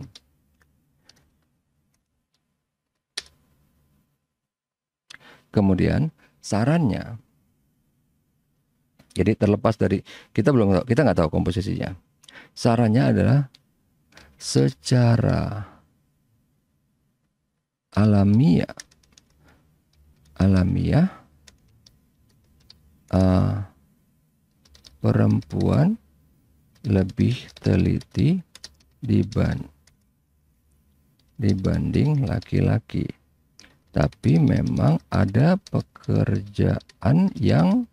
Kemudian sarannya, jadi terlepas dari kita belum tahu, kita nggak tahu komposisinya. Sarannya adalah secara alamiah, alamiah uh, perempuan lebih teliti diban dibanding laki-laki. Tapi memang ada pekerjaan yang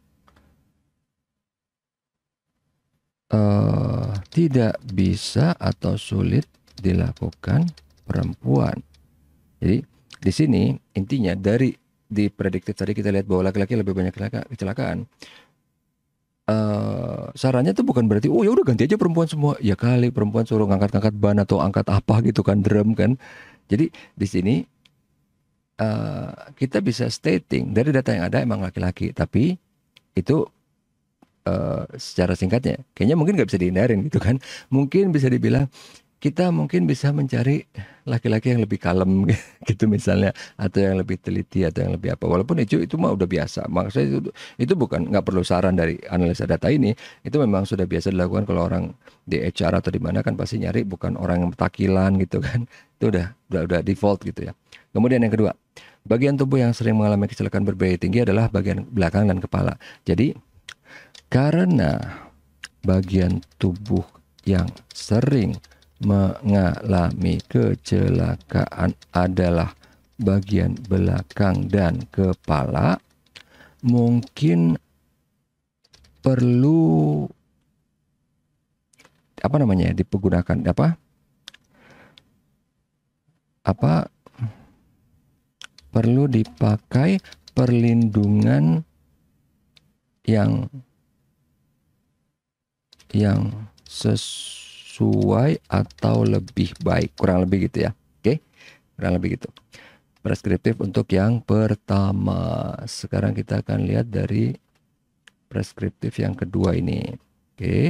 uh, tidak bisa atau sulit dilakukan perempuan. Jadi di sini intinya dari di prediktif tadi kita lihat bahwa laki-laki lebih banyak kecelakaan. Uh, sarannya itu bukan berarti oh ya udah ganti aja perempuan semua. Ya kali perempuan suruh ngangkat-ngangkat ban atau angkat apa gitu kan drum kan. Jadi di sini uh, kita bisa stating dari data yang ada emang laki-laki tapi itu uh, secara singkatnya kayaknya mungkin nggak bisa dihindarin gitu kan. Mungkin bisa dibilang kita mungkin bisa mencari laki-laki yang lebih kalem [LAUGHS] gitu misalnya atau yang lebih teliti atau yang lebih apa walaupun itu itu mah udah biasa maksudnya itu itu bukan nggak perlu saran dari analisa data ini itu memang sudah biasa dilakukan kalau orang di HR atau di mana kan pasti nyari bukan orang yang takilan gitu kan [LAUGHS] itu udah udah udah default gitu ya kemudian yang kedua bagian tubuh yang sering mengalami kecelakaan berbiaya tinggi adalah bagian belakang dan kepala jadi karena bagian tubuh yang sering mengalami kecelakaan adalah bagian belakang dan kepala, mungkin perlu apa namanya dipergunakan apa apa perlu dipakai perlindungan yang yang ses sesuai atau lebih baik, kurang lebih gitu ya. Oke. Okay? Kurang lebih gitu. Preskriptif untuk yang pertama. Sekarang kita akan lihat dari preskriptif yang kedua ini. Oke. Okay.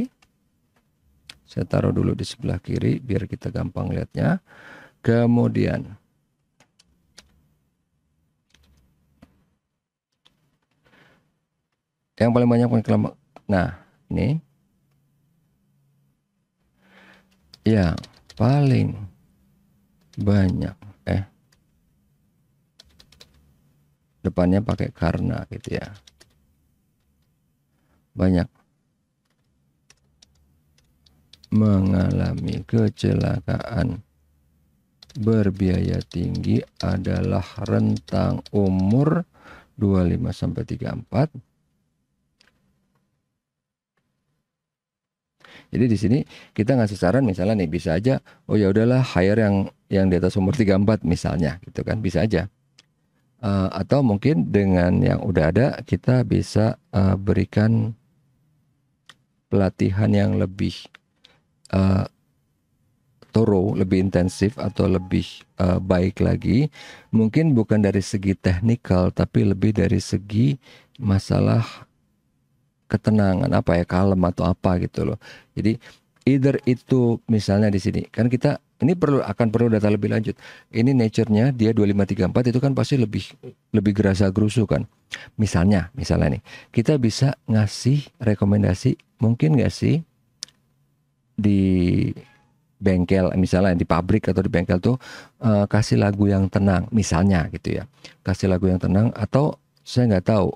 Saya taruh dulu di sebelah kiri biar kita gampang lihatnya. Kemudian yang paling banyak pengklaman. Nah, ini Ya paling banyak eh depannya pakai karena gitu ya banyak mengalami kecelakaan berbiaya tinggi adalah rentang umur 25 sampai 34 Jadi di sini kita ngasih saran misalnya nih bisa aja oh ya udahlah hire yang yang di atas umur 34 [LAUGHS] misalnya gitu kan bisa aja. Uh, atau mungkin dengan yang udah ada kita bisa uh, berikan pelatihan yang lebih uh, thorough, lebih intensif atau lebih uh, baik lagi. Mungkin bukan dari segi teknikal tapi lebih dari segi masalah ketenangan apa ya kalem atau apa gitu loh. Jadi either itu misalnya di sini kan kita ini perlu akan perlu data lebih lanjut. Ini nature-nya dia 2534 itu kan pasti lebih lebih gerasa gerusu kan. Misalnya, misalnya nih, kita bisa ngasih rekomendasi mungkin nggak sih di bengkel misalnya di pabrik atau di bengkel tuh uh, kasih lagu yang tenang misalnya gitu ya. Kasih lagu yang tenang atau saya nggak tahu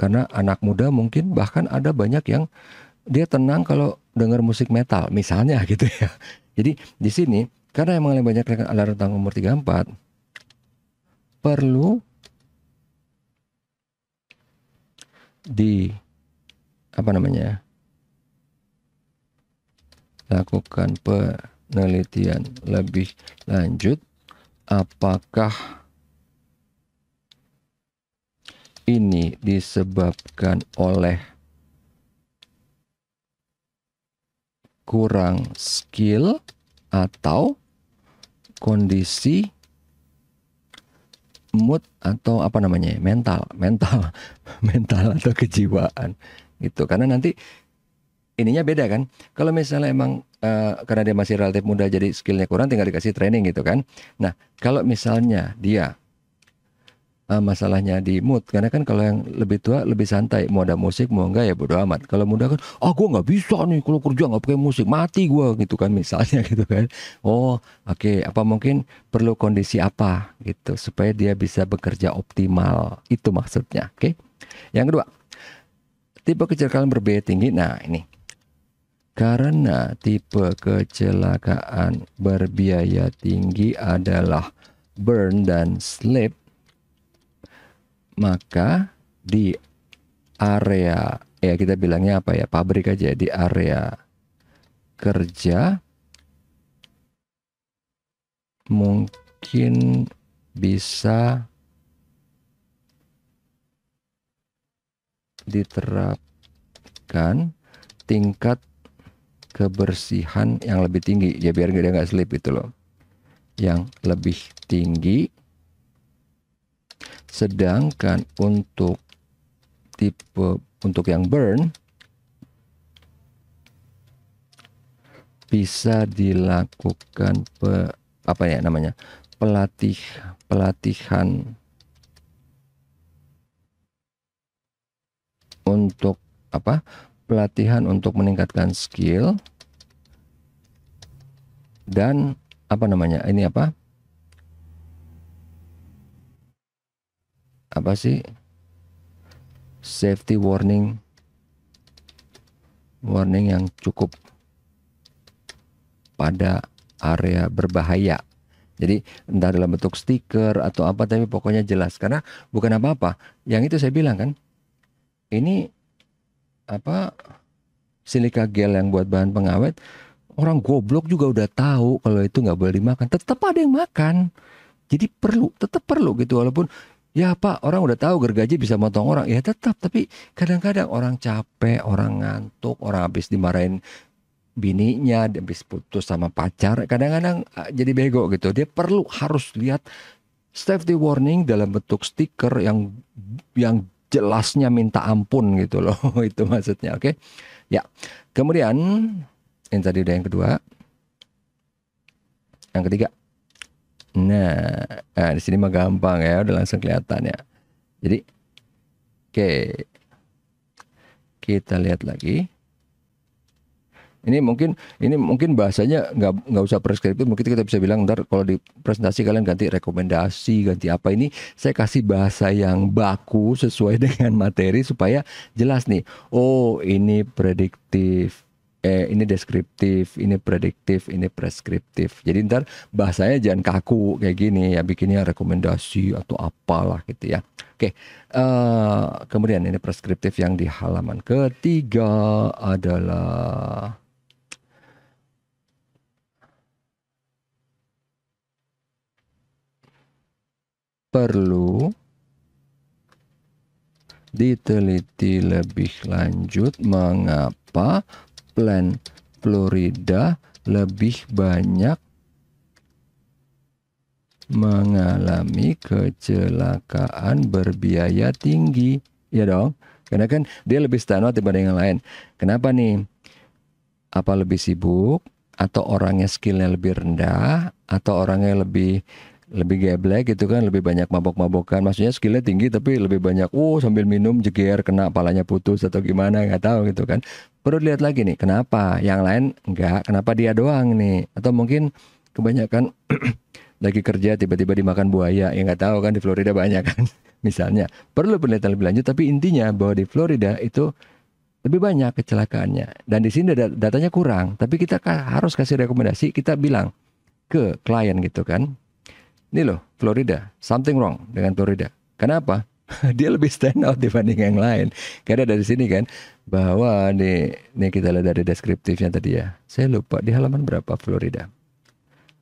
karena anak muda mungkin bahkan ada banyak yang dia tenang kalau dengar musik metal misalnya [LAUGHS] gitu ya. Jadi di sini karena emang lebih banyak rekan alarm tentang umur 34 perlu di apa namanya? lakukan penelitian lebih lanjut apakah ini disebabkan oleh kurang skill atau kondisi mood atau apa namanya mental mental [LAUGHS] mental atau kejiwaan gitu karena nanti ininya beda kan kalau misalnya emang uh, karena dia masih relatif muda jadi skillnya kurang tinggal dikasih training gitu kan nah kalau misalnya dia uh, masalahnya di mood karena kan kalau yang lebih tua lebih santai mau ada musik mau enggak ya bodo amat kalau muda kan ah gue nggak bisa nih kalau kerja nggak pakai musik mati gue gitu kan misalnya [LAUGHS] gitu kan oh oke okay. apa mungkin perlu kondisi apa gitu supaya dia bisa bekerja optimal itu maksudnya oke okay? yang kedua tipe kecelakaan berbeda tinggi nah ini karena tipe kecelakaan berbiaya tinggi adalah burn dan slip maka di area ya kita bilangnya apa ya pabrik aja ya, di area kerja mungkin bisa diterapkan tingkat kebersihan yang lebih tinggi ya biar dia nggak slip itu loh yang lebih tinggi Sedangkan untuk tipe untuk yang burn bisa dilakukan pe, apa ya namanya? pelatih pelatihan untuk apa? pelatihan untuk meningkatkan skill dan apa namanya? ini apa? apa sih safety warning warning yang cukup pada area berbahaya. Jadi entah dalam bentuk stiker atau apa tapi pokoknya jelas karena bukan apa-apa. Yang itu saya bilang kan ini apa silika gel yang buat bahan pengawet orang goblok juga udah tahu kalau itu nggak boleh dimakan tetap ada yang makan jadi perlu tetap perlu gitu walaupun Ya Pak, orang udah tahu gergaji bisa motong orang. Ya tetap, tapi kadang-kadang orang capek, orang ngantuk, orang habis dimarahin bininya, habis putus sama pacar. Kadang-kadang ah, jadi bego gitu. Dia perlu harus lihat safety warning dalam bentuk stiker yang yang jelasnya minta ampun gitu loh [LAUGHS] itu maksudnya oke okay? ya kemudian yang tadi udah yang kedua yang ketiga Nah, nah di sini mah gampang ya, udah langsung kelihatan ya. Jadi, oke, okay. kita lihat lagi. Ini mungkin ini mungkin bahasanya nggak nggak usah preskriptif, mungkin kita bisa bilang ntar kalau di presentasi kalian ganti rekomendasi, ganti apa ini, saya kasih bahasa yang baku sesuai [LAUGHS] dengan materi supaya jelas nih. Oh, ini prediktif eh, ini deskriptif, ini prediktif, ini preskriptif. Jadi ntar bahasanya jangan kaku kayak gini ya, bikinnya rekomendasi atau apalah gitu ya. Oke, uh, kemudian ini preskriptif yang di halaman ketiga adalah perlu diteliti lebih lanjut mengapa Florida lebih banyak mengalami kecelakaan berbiaya tinggi. Ya dong, karena kan dia lebih standar dibanding yang lain. Kenapa nih? Apa lebih sibuk? Atau orangnya skillnya lebih rendah? Atau orangnya lebih lebih geblek gitu kan lebih banyak mabok-mabokan maksudnya skillnya tinggi tapi lebih banyak uh sambil minum jeger kena palanya putus atau gimana nggak tahu gitu kan perlu lihat lagi nih kenapa yang lain enggak kenapa dia doang nih atau mungkin kebanyakan [CLEARS THROAT] lagi kerja tiba-tiba dimakan buaya ya nggak tahu kan di Florida banyak kan [LAUGHS] misalnya perlu penelitian lebih lanjut tapi intinya bahwa di Florida itu lebih banyak kecelakaannya dan di sini datanya kurang tapi kita harus kasih rekomendasi kita bilang ke klien gitu kan ini loh Florida, something wrong dengan Florida. Kenapa? [LAUGHS] Dia lebih stand out dibanding yang lain. Karena dari sini kan bahwa nih, nih kita lihat dari deskriptifnya tadi ya. Saya lupa di halaman berapa Florida.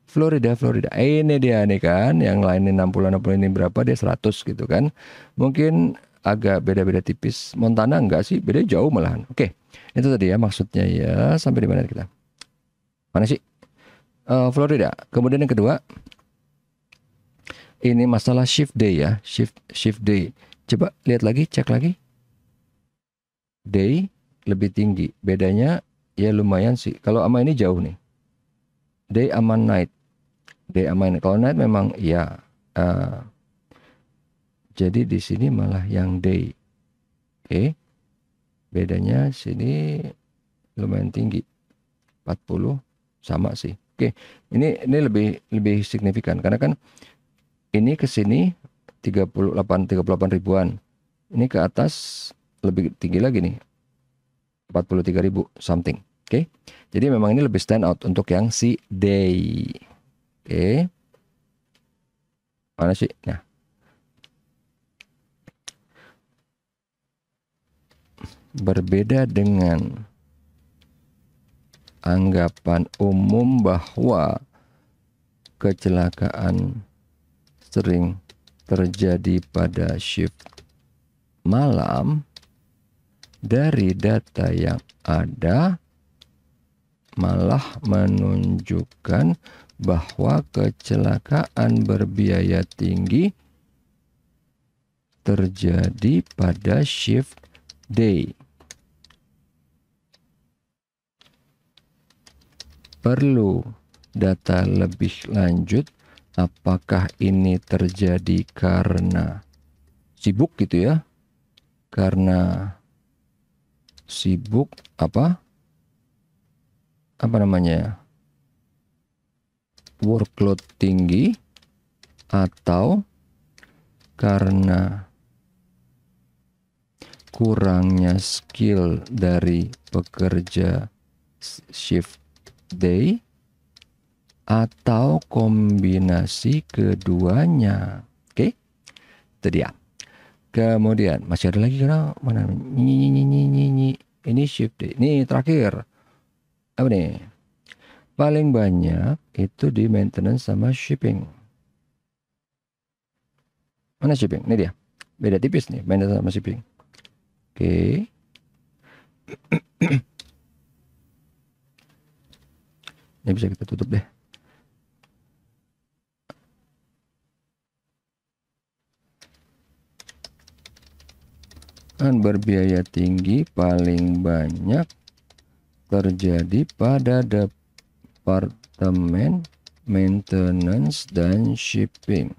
Florida, Florida. Eh, ini dia nih kan, yang lain ini 60, 60 ini berapa dia 100 gitu kan. Mungkin agak beda-beda tipis. Montana enggak sih, beda jauh malahan. Oke, itu tadi ya maksudnya ya. Sampai di mana kita? Mana sih? Uh, Florida. Kemudian yang kedua, ini masalah shift day ya shift shift day coba lihat lagi cek lagi day lebih tinggi bedanya ya lumayan sih kalau ama ini jauh nih day ama night day ama night kalau night memang ya uh, jadi di sini malah yang day oke okay. bedanya sini lumayan tinggi 40 sama sih oke okay. ini ini lebih lebih signifikan karena kan ini ke sini 38 38 ribuan. Ini ke atas lebih tinggi lagi nih. 43 ribu something. Oke. Okay? Jadi memang ini lebih stand out untuk yang si day. Oke. Okay. Mana sih? Nah. Berbeda dengan anggapan umum bahwa kecelakaan sering terjadi pada shift malam dari data yang ada malah menunjukkan bahwa kecelakaan berbiaya tinggi terjadi pada shift day. Perlu data lebih lanjut Apakah ini terjadi karena sibuk gitu ya? Karena sibuk apa? Apa namanya? Ya? Workload tinggi atau karena kurangnya skill dari pekerja shift day atau kombinasi keduanya. Oke, okay? itu dia. Kemudian masih ada lagi karena mana nyi nyi nyi nyi nyi ini shift Ini terakhir apa nih? Paling banyak itu di maintenance sama shipping. Mana shipping? Ini dia. Beda tipis nih maintenance sama shipping. Oke. Okay. [CLEARS THROAT] Ini bisa kita tutup deh. akan berbiaya tinggi paling banyak terjadi pada departemen maintenance dan shipping.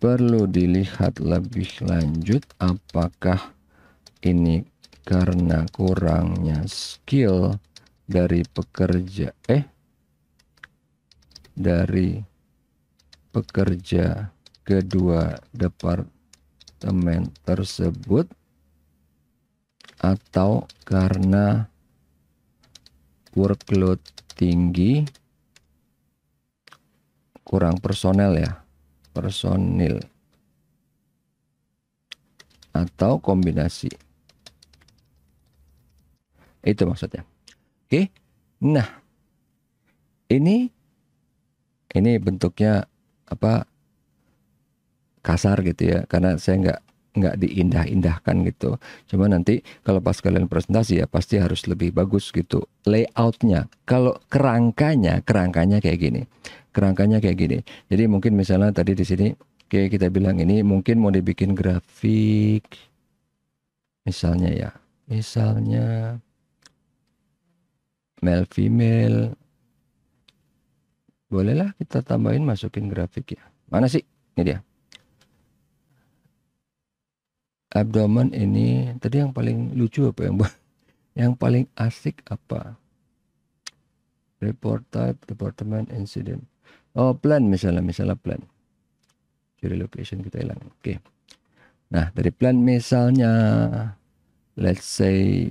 Perlu dilihat lebih lanjut apakah ini karena kurangnya skill dari pekerja eh dari pekerja kedua departemen tersebut atau karena workload tinggi kurang personel ya personil atau kombinasi itu maksudnya oke nah ini ini bentuknya apa kasar gitu ya karena saya nggak nggak diindah-indahkan gitu. Cuma nanti kalau pas kalian presentasi ya pasti harus lebih bagus gitu layoutnya. Kalau kerangkanya, kerangkanya kayak gini, kerangkanya kayak gini. Jadi mungkin misalnya tadi di sini, kayak kita bilang ini mungkin mau dibikin grafik, misalnya ya, misalnya male female Bolehlah kita tambahin masukin grafik ya. Mana sih? Ini dia. Abdomen ini tadi yang paling lucu apa yang [LAUGHS] yang paling asik apa? Report type, department, incident. Oh, plan misalnya, misalnya plan. jadi location kita hilang. Oke. Okay. Nah, dari plan misalnya let's say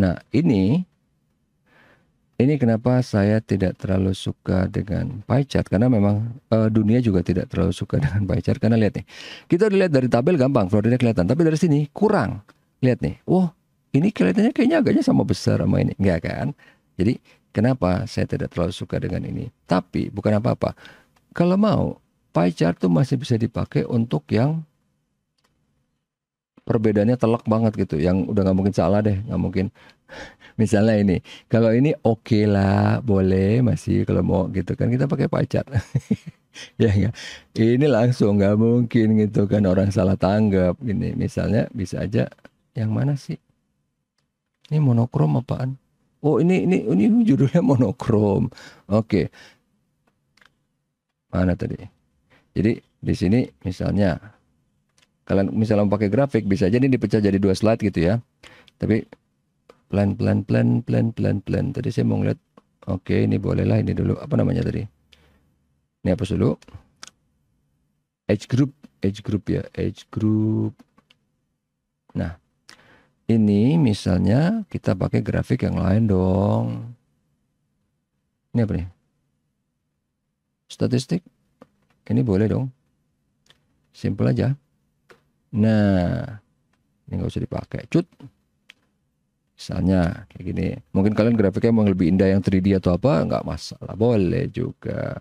Nah, ini ini kenapa saya tidak terlalu suka dengan pie chart karena memang e, dunia juga tidak terlalu suka [LAUGHS] dengan pie chart karena lihat nih. Kita lihat dari tabel gampang, Florida kelihatan, tapi dari sini kurang. Lihat nih. Wah, ini kelihatannya kayaknya agaknya sama besar sama ini. Enggak kan? Jadi, kenapa saya tidak terlalu suka dengan ini? Tapi bukan apa-apa. Kalau mau, pie chart tuh masih bisa dipakai untuk yang perbedaannya telak banget gitu yang udah nggak mungkin salah deh nggak mungkin [LAUGHS] misalnya ini kalau ini oke okay lah boleh masih kalau mau gitu kan kita pakai pacar [LAUGHS] ya enggak ya. ini langsung nggak mungkin gitu kan orang salah tanggap ini misalnya bisa aja yang mana sih ini monokrom apaan oh ini ini ini judulnya [LAUGHS] monokrom oke okay. mana tadi jadi di sini misalnya kalian misalnya pakai grafik bisa jadi dipecah jadi dua slide gitu ya tapi plan plan plan plan plan plan tadi saya mau ngeliat oke ini ini bolehlah ini dulu apa namanya tadi ini apa dulu age group age group ya age group nah ini misalnya kita pakai grafik yang lain dong ini apa nih statistik ini boleh dong simple aja Nah, ini nggak usah dipakai. Cut. Misalnya kayak gini. Mungkin kalian grafiknya mau lebih indah yang 3D atau apa, nggak masalah. Boleh juga.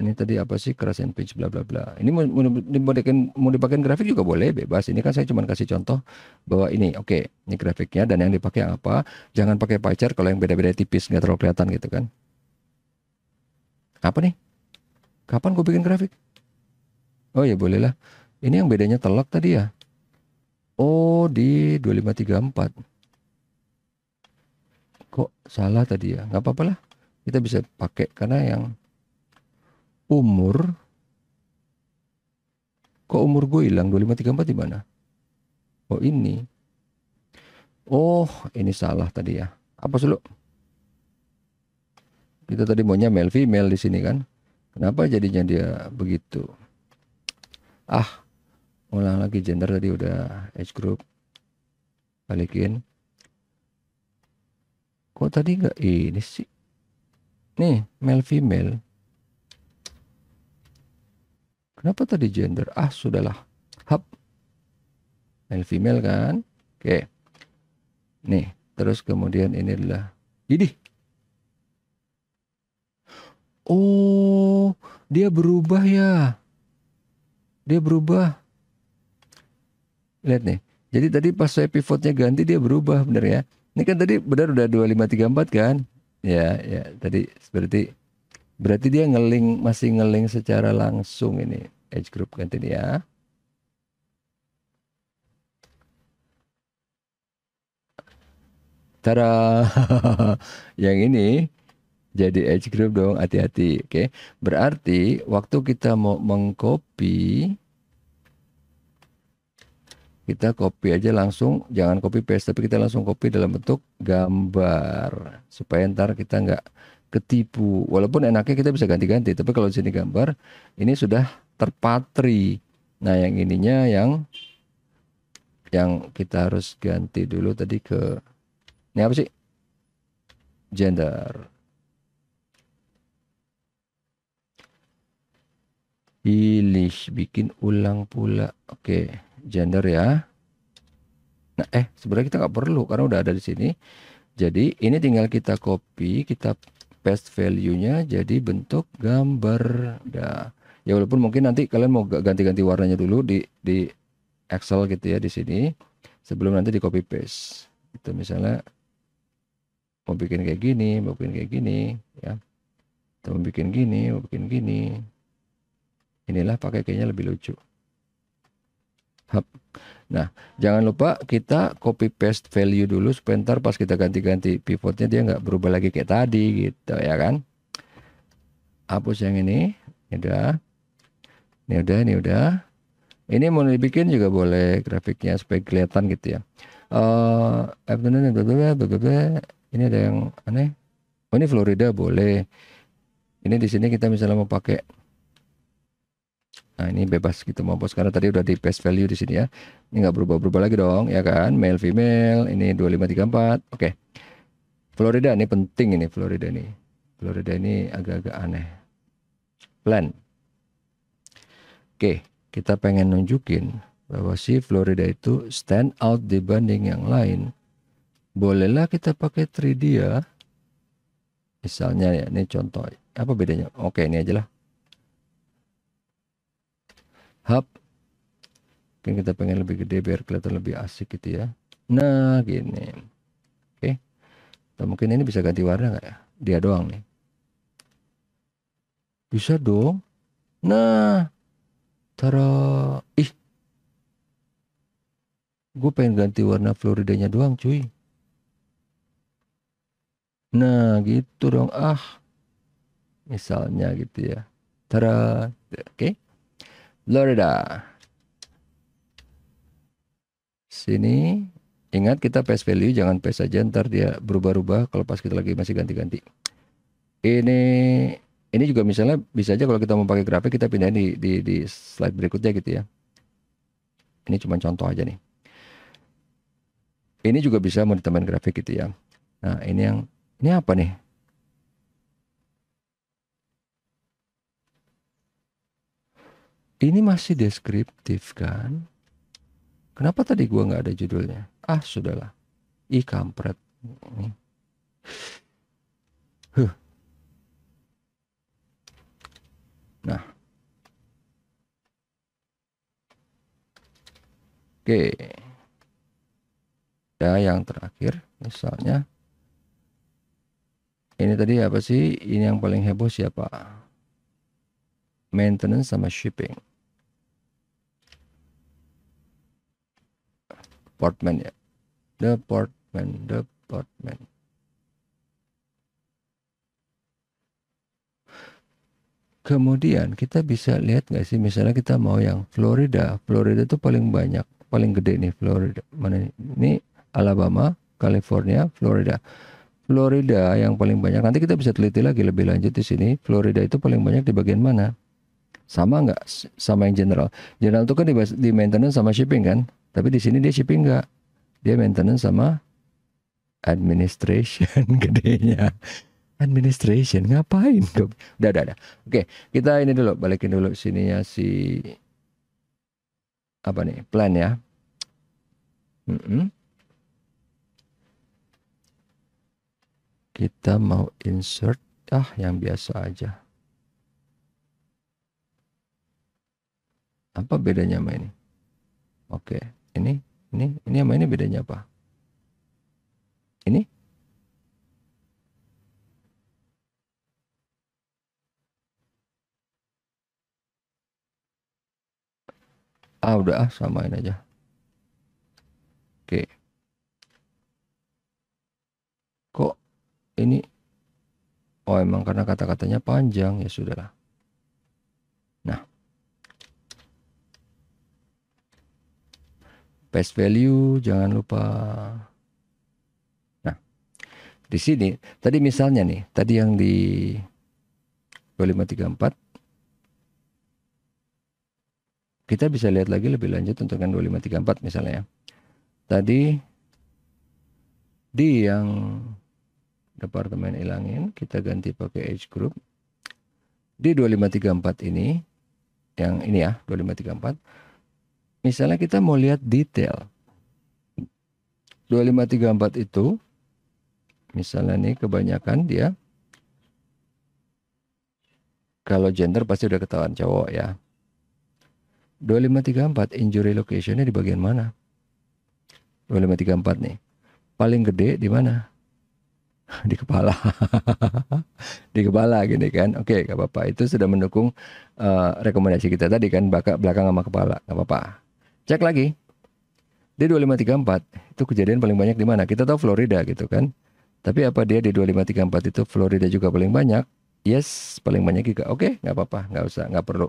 Ini tadi apa sih kerasan pitch bla bla bla. Ini mau, dipakai mau dipakai grafik juga boleh, bebas. Ini kan saya cuma kasih contoh bahwa ini oke, okay, ini grafiknya dan yang dipakai apa. Jangan pakai pacar kalau yang beda-beda tipis nggak terlalu kelihatan gitu kan. Apa nih? Kapan gue bikin grafik? Oh ya bolehlah. Ini yang bedanya telak tadi ya. Oh di 2534. Kok salah tadi ya? Gak apa-apa lah. Kita bisa pakai karena yang umur. Kok umur gue hilang? 2534 di mana? Oh ini. Oh ini salah tadi ya. Apa lo? Kita tadi maunya male female di sini kan. Kenapa jadinya dia begitu? ah ulang lagi gender tadi udah age group balikin kok tadi nggak ini sih nih male female kenapa tadi gender ah sudahlah hap male female kan oke nih terus kemudian ini adalah ini oh dia berubah ya dia berubah. Lihat nih. Jadi tadi pas saya pivotnya ganti dia berubah bener ya. Ini kan tadi benar udah 2534 kan? Ya, ya tadi seperti berarti dia ngeling masih ngeling secara langsung ini edge group ganti nih ya. Cara [LAUGHS] yang ini jadi age group dong hati-hati oke okay? berarti waktu kita mau mengcopy kita copy aja langsung jangan copy paste tapi kita langsung copy dalam bentuk gambar supaya ntar kita nggak ketipu walaupun enaknya kita bisa ganti-ganti tapi kalau di sini gambar ini sudah terpatri nah yang ininya yang yang kita harus ganti dulu tadi ke ini apa sih gender Pilih, bikin ulang pula. Oke, gender ya. Nah, eh sebenarnya kita nggak perlu karena udah ada di sini. Jadi ini tinggal kita copy, kita paste value-nya jadi bentuk gambar. dah. ya walaupun mungkin nanti kalian mau ganti-ganti warnanya dulu di di Excel gitu ya di sini sebelum nanti di copy paste. Itu misalnya mau bikin kayak gini, mau bikin kayak gini ya. Atau mau bikin gini, mau bikin gini. Inilah pakai kayaknya lebih lucu. Hap. Nah, jangan lupa kita copy paste value dulu supaya pas kita ganti-ganti pivotnya dia nggak berubah lagi kayak tadi gitu ya kan. Hapus yang ini, ini udah, ini udah, ini udah. Ini mau dibikin juga boleh grafiknya supaya kelihatan gitu ya. Uh, ini ada yang aneh. Oh, ini Florida boleh. Ini di sini kita misalnya mau pakai Nah ini bebas gitu mau bos karena tadi udah di base value di sini ya. Ini nggak berubah-berubah lagi dong ya kan. Male female ini 2534. Oke. Okay. Florida ini penting ini Florida ini. Florida ini agak-agak aneh. Plan. Oke, okay. kita pengen nunjukin bahwa si Florida itu stand out dibanding yang lain. Bolehlah kita pakai 3D ya. Misalnya ya, ini contoh. Apa bedanya? Oke, okay, ini aja lah hub mungkin kita pengen lebih gede biar kelihatan lebih asik gitu ya nah gini oke okay. mungkin ini bisa ganti warna nggak ya dia doang nih bisa dong nah taro ih gue pengen ganti warna Floridanya doang cuy nah gitu dong ah misalnya gitu ya taro oke okay. Florida. Sini, ingat kita paste value, jangan paste aja ntar dia berubah-ubah kalau pas kita lagi masih ganti-ganti. Ini ini juga misalnya bisa aja kalau kita mau pakai grafik kita pindahin di, di, di slide berikutnya gitu ya. Ini cuma contoh aja nih. Ini juga bisa mau ditambahin grafik gitu ya. Nah ini yang ini apa nih? Ini masih deskriptif kan? Kenapa tadi gue nggak ada judulnya? Ah, sudahlah. I kampret. Huh. Nah. Oke. Ya, yang terakhir misalnya ini tadi apa sih? Ini yang paling heboh siapa? Maintenance sama shipping. department ya department department kemudian kita bisa lihat nggak sih misalnya kita mau yang Florida Florida itu paling banyak paling gede nih Florida mana ini, ini Alabama California Florida Florida yang paling banyak nanti kita bisa teliti lagi lebih lanjut di sini Florida itu paling banyak di bagian mana sama nggak sama yang general general itu kan di, di maintenance sama shipping kan tapi di sini dia shipping nggak. Dia maintenance sama administration [LAUGHS] gedenya. Administration ngapain? Udah, udah, udah. Oke, kita ini dulu balikin dulu sininya si apa nih plan ya. Mm -mm. Kita mau insert ah yang biasa aja. Apa bedanya sama ini? Oke. Okay. Ini, ini, ini sama ini bedanya apa? Ini? Ah, udah ah, samain aja. Oke. Kok ini? Oh, emang karena kata-katanya panjang ya sudahlah. Best value jangan lupa. Nah, di sini tadi misalnya nih, tadi yang di 2534 kita bisa lihat lagi lebih lanjut untuk yang 2534 misalnya ya. Tadi di yang departemen ilangin kita ganti pakai age group. Di 2534 ini yang ini ya 2534 Misalnya kita mau lihat detail. 2534 itu misalnya nih kebanyakan dia kalau gender pasti udah ketahuan cowok ya. 2534 injury locationnya di bagian mana? 2534 nih. Paling gede di mana? [LAUGHS] di kepala. [LAUGHS] di kepala gini kan. Oke, okay, gak apa-apa. Itu sudah mendukung uh, rekomendasi kita tadi kan bakal belakang sama kepala. Gak apa-apa. Cek lagi. D2534 itu kejadian paling banyak di mana? Kita tahu Florida gitu kan. Tapi apa dia D2534 itu Florida juga paling banyak? Yes, paling banyak juga. Oke, okay, nggak apa-apa, nggak usah, nggak perlu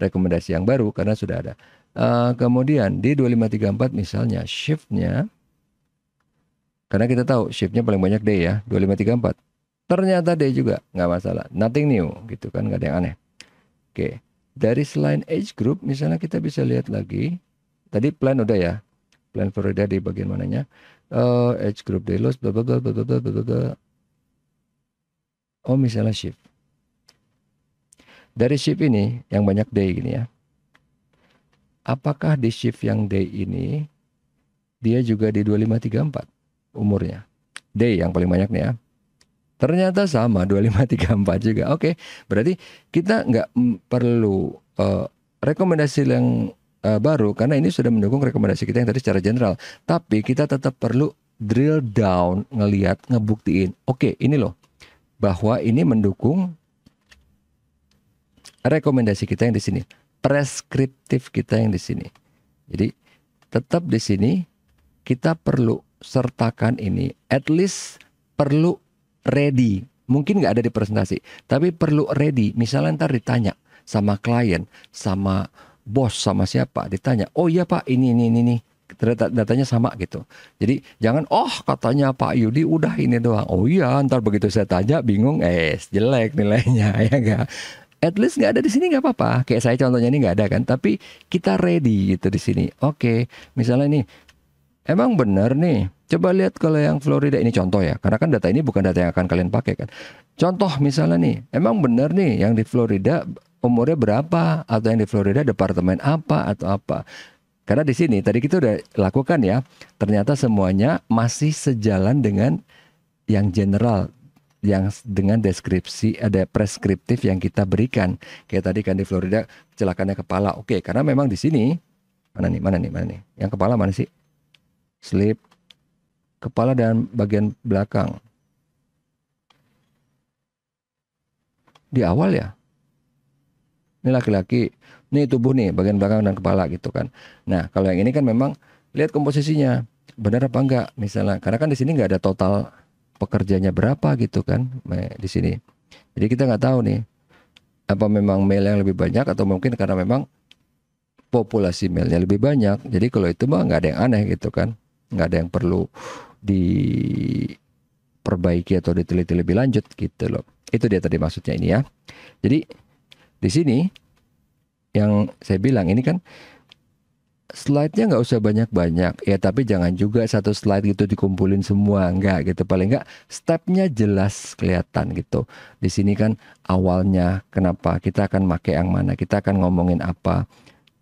rekomendasi yang baru karena sudah ada. Uh, kemudian D2534 misalnya shiftnya, karena kita tahu shiftnya paling banyak D ya, 2534. Ternyata D juga, nggak masalah. Nothing new gitu kan, nggak ada yang aneh. Oke, okay. Dari selain age group, misalnya kita bisa lihat lagi. Tadi plan udah ya. Plan Florida di bagian mananya. Uh, age group day loss, bla bla bla bla bla bla bla. Oh misalnya shift. Dari shift ini yang banyak day gini ya. Apakah di shift yang day ini dia juga di 2534 umurnya? Day yang paling banyak nih ya. Ternyata sama 2534 juga. Oke, berarti kita nggak perlu uh, rekomendasi yang uh, baru karena ini sudah mendukung rekomendasi kita yang tadi secara general. Tapi kita tetap perlu drill down, ngelihat, ngebuktiin. Oke, ini loh bahwa ini mendukung rekomendasi kita yang di sini, preskriptif kita yang di sini. Jadi tetap di sini kita perlu sertakan ini, at least perlu ready. Mungkin nggak ada di presentasi, tapi perlu ready. Misalnya ntar ditanya sama klien, sama bos, sama siapa, ditanya, oh iya pak, ini, ini, ini, ini. ternyata datanya sama gitu. Jadi jangan, oh katanya Pak Yudi udah ini doang. Oh iya, ntar begitu saya tanya bingung, eh jelek nilainya [LAUGHS] ya enggak at least nggak ada di sini nggak apa-apa. Kayak saya contohnya ini nggak ada kan, tapi kita ready gitu di sini. Oke, okay. misalnya nih Emang benar nih. Coba lihat kalau yang Florida ini contoh ya, karena kan data ini bukan data yang akan kalian pakai kan. Contoh misalnya nih, emang benar nih yang di Florida umurnya berapa atau yang di Florida departemen apa atau apa. Karena di sini tadi kita udah lakukan ya, ternyata semuanya masih sejalan dengan yang general yang dengan deskripsi ada preskriptif yang kita berikan. Kayak tadi kan di Florida kecelakaannya kepala. Oke, karena memang di sini mana nih? Mana nih? Mana nih? Yang kepala mana sih? sleep kepala dan bagian belakang. Di awal ya. Ini laki-laki, ini tubuh nih bagian belakang dan kepala gitu kan. Nah, kalau yang ini kan memang lihat komposisinya benar apa enggak misalnya karena kan di sini nggak ada total pekerjanya berapa gitu kan di sini jadi kita nggak tahu nih apa memang male yang lebih banyak atau mungkin karena memang populasi male-nya lebih banyak jadi kalau itu mah nggak ada yang aneh gitu kan nggak ada yang perlu diperbaiki atau diteliti lebih lanjut gitu loh. Itu dia tadi maksudnya ini ya. Jadi di sini yang saya bilang ini kan slide-nya nggak usah banyak-banyak ya tapi jangan juga satu slide gitu dikumpulin semua nggak gitu paling nggak stepnya jelas kelihatan gitu di sini kan awalnya kenapa kita akan pakai yang mana kita akan ngomongin apa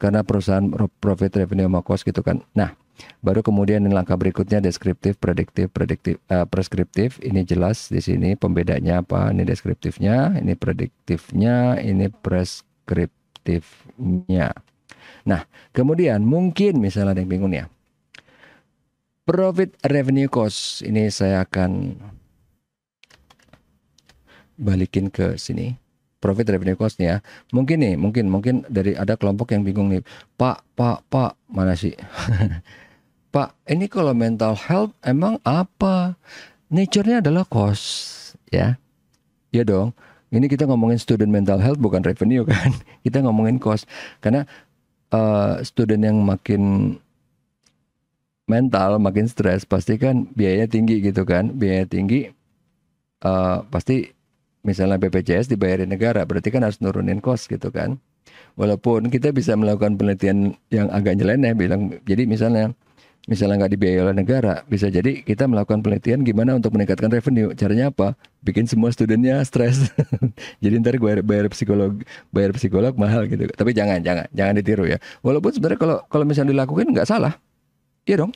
karena perusahaan profit revenue sama cost gitu kan nah Baru kemudian langkah berikutnya deskriptif, prediktif, prediktif, uh, preskriptif. Ini jelas di sini pembedanya apa? Ini deskriptifnya, ini prediktifnya, ini preskriptifnya. Nah, kemudian mungkin misalnya ada yang bingung ya. Profit revenue cost ini saya akan balikin ke sini profit revenue cost nih ya. Mungkin nih, mungkin mungkin dari ada kelompok yang bingung nih. Pak, Pak, Pak, mana sih? [LAUGHS] Pak, ini kalau mental health emang apa? Nature-nya adalah cost, ya. Ya dong. Ini kita ngomongin student mental health bukan revenue [LAUGHS] kan. Kita ngomongin cost. Karena uh, student yang makin mental makin stres pasti kan biayanya tinggi gitu kan. Biaya tinggi uh, pasti misalnya BPJS dibayarin negara, berarti kan harus nurunin cost gitu kan. Walaupun kita bisa melakukan penelitian yang agak nyeleneh bilang jadi misalnya misalnya nggak dibiayai oleh negara, bisa jadi kita melakukan penelitian gimana untuk meningkatkan revenue. Caranya apa? Bikin semua studentnya stres. [LAUGHS] jadi ntar gue bayar psikolog, bayar psikolog mahal gitu. Tapi jangan, jangan, jangan ditiru ya. Walaupun sebenarnya kalau kalau misalnya dilakukan nggak salah, iya dong.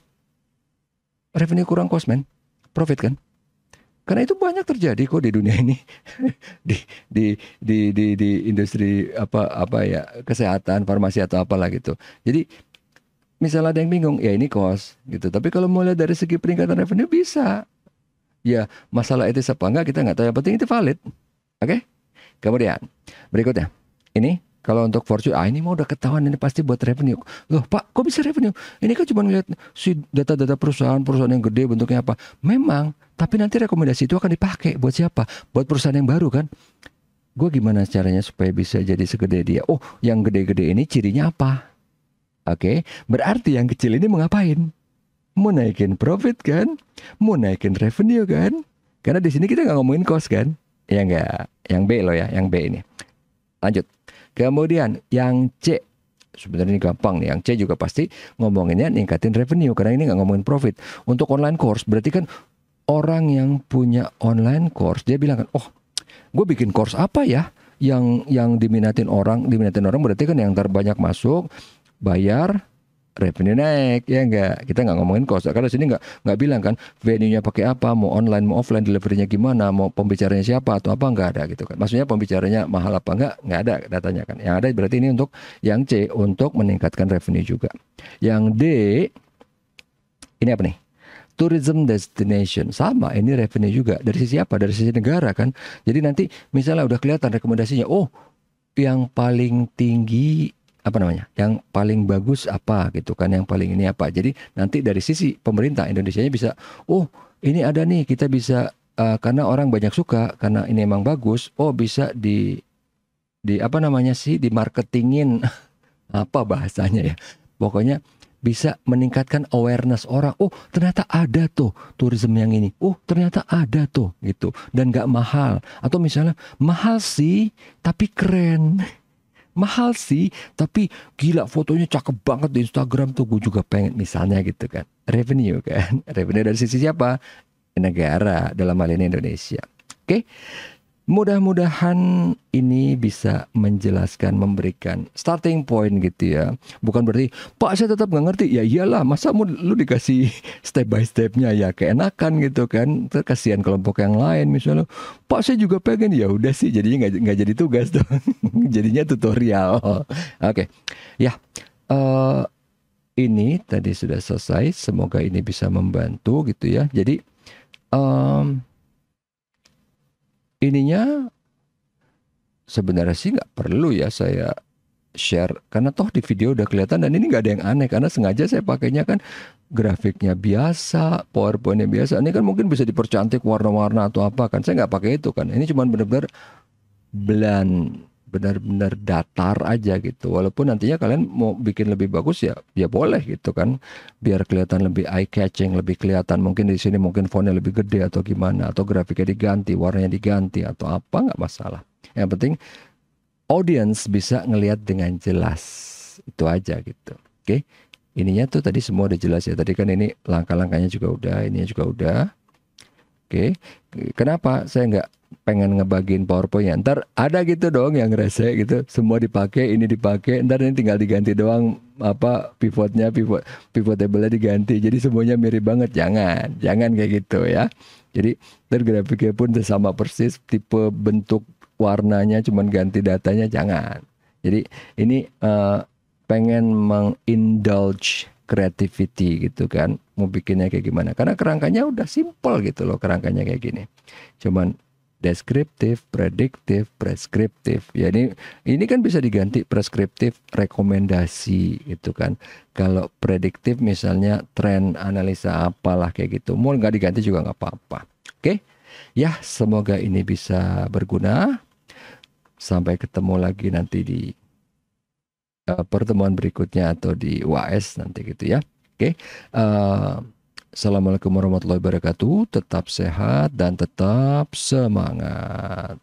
Revenue kurang cost man, profit kan. Karena itu banyak terjadi kok di dunia ini [LAUGHS] di, di di di di industri apa apa ya kesehatan farmasi atau apalah gitu. Jadi misalnya ada yang bingung, ya ini kos gitu. Tapi kalau mulai dari segi peningkatan revenue bisa. Ya, masalah itu apa enggak kita nggak tahu. Yang penting itu valid. Oke? Okay? Kemudian, berikutnya. Ini kalau untuk Fortune, ah ini mau udah ketahuan ini pasti buat revenue. Loh Pak, kok bisa revenue? Ini kan cuma ngeliat si data-data perusahaan-perusahaan yang gede bentuknya apa. Memang, tapi nanti rekomendasi itu akan dipakai buat siapa? Buat perusahaan yang baru kan? Gue gimana caranya supaya bisa jadi segede dia? Oh, yang gede-gede ini cirinya apa? Oke, okay? berarti yang kecil ini mau ngapain? Mau naikin profit kan? Mau naikin revenue kan? Karena di sini kita nggak ngomongin cost kan? Ya nggak, yang B loh ya, yang B ini. Lanjut. Kemudian yang C. Sebenarnya ini gampang nih, yang C juga pasti ngomonginnya ningkatin revenue karena ini nggak ngomongin profit. Untuk online course berarti kan orang yang punya online course dia bilang kan, "Oh, gue bikin course apa ya?" yang yang diminatin orang, diminatin orang berarti kan yang terbanyak masuk, bayar revenue naik ya enggak kita nggak ngomongin cost karena sini nggak nggak bilang kan venue-nya pakai apa mau online mau offline deliverynya gimana mau pembicaranya siapa atau apa nggak ada gitu kan maksudnya pembicaranya mahal apa enggak nggak ada datanya kan yang ada berarti ini untuk yang C untuk meningkatkan revenue juga yang D ini apa nih tourism destination sama ini revenue juga dari sisi apa dari sisi negara kan jadi nanti misalnya udah kelihatan rekomendasinya oh yang paling tinggi apa namanya yang paling bagus apa gitu kan yang paling ini apa jadi nanti dari sisi pemerintah Indonesia nya bisa oh ini ada nih kita bisa uh, karena orang banyak suka karena ini emang bagus oh bisa di di apa namanya sih di marketingin [LAUGHS] apa bahasanya ya pokoknya bisa meningkatkan awareness orang. Oh, ternyata ada tuh tourism yang ini. Oh, ternyata ada tuh gitu dan nggak mahal. Atau misalnya mahal sih tapi keren. [LAUGHS] mahal sih tapi gila fotonya cakep banget di Instagram tuh gue juga pengen misalnya gitu kan revenue kan [LAUGHS] revenue dari sisi siapa negara dalam hal ini Indonesia oke okay? Mudah-mudahan ini bisa menjelaskan, memberikan starting point gitu ya. Bukan berarti, Pak saya tetap nggak ngerti. Ya iyalah, masa mau lu dikasih [LAUGHS] step by stepnya ya keenakan gitu kan. Terkasihan kelompok yang lain misalnya. Pak saya juga pengen, ya udah sih jadinya nggak jadi tugas dong. [LAUGHS] jadinya tutorial. Oke, okay. ya. Uh, ini tadi sudah selesai. Semoga ini bisa membantu gitu ya. Jadi... Um, ininya sebenarnya sih nggak perlu ya saya share karena toh di video udah kelihatan dan ini nggak ada yang aneh karena sengaja saya pakainya kan grafiknya biasa, powerpointnya biasa. Ini kan mungkin bisa dipercantik warna-warna atau apa kan? Saya nggak pakai itu kan. Ini cuman bener-bener blend benar-benar datar aja gitu. Walaupun nantinya kalian mau bikin lebih bagus ya ya boleh gitu kan. Biar kelihatan lebih eye catching, lebih kelihatan mungkin di sini mungkin fontnya lebih gede atau gimana atau grafiknya diganti, warnanya diganti atau apa nggak masalah. Yang penting audience bisa ngelihat dengan jelas. Itu aja gitu. Oke. Okay? Ininya tuh tadi semua udah jelas ya. Tadi kan ini langkah-langkahnya juga udah, ininya juga udah. Oke, okay. kenapa saya nggak pengen ngebagiin powerpoint Ntar ada gitu dong yang rese gitu, semua dipakai, ini dipakai, ntar ini tinggal diganti doang apa pivotnya, pivot pivot table-nya diganti, jadi semuanya mirip banget. Jangan, jangan kayak gitu ya. Jadi ntar grafiknya pun sama persis, tipe bentuk warnanya cuman ganti datanya jangan. Jadi ini uh, pengen mengindulge creativity gitu kan mau bikinnya kayak gimana karena kerangkanya udah simple gitu loh kerangkanya kayak gini cuman deskriptif, prediktif, preskriptif. Ya ini ini kan bisa diganti preskriptif, rekomendasi gitu kan. Kalau prediktif misalnya tren analisa apalah kayak gitu. Mau nggak diganti juga nggak apa-apa. Oke? Ya, semoga ini bisa berguna. Sampai ketemu lagi nanti di Eh, pertemuan berikutnya atau di UAS nanti gitu ya. Oke. Okay. Uh, eh, Assalamualaikum warahmatullahi wabarakatuh. Tetap sehat dan tetap semangat.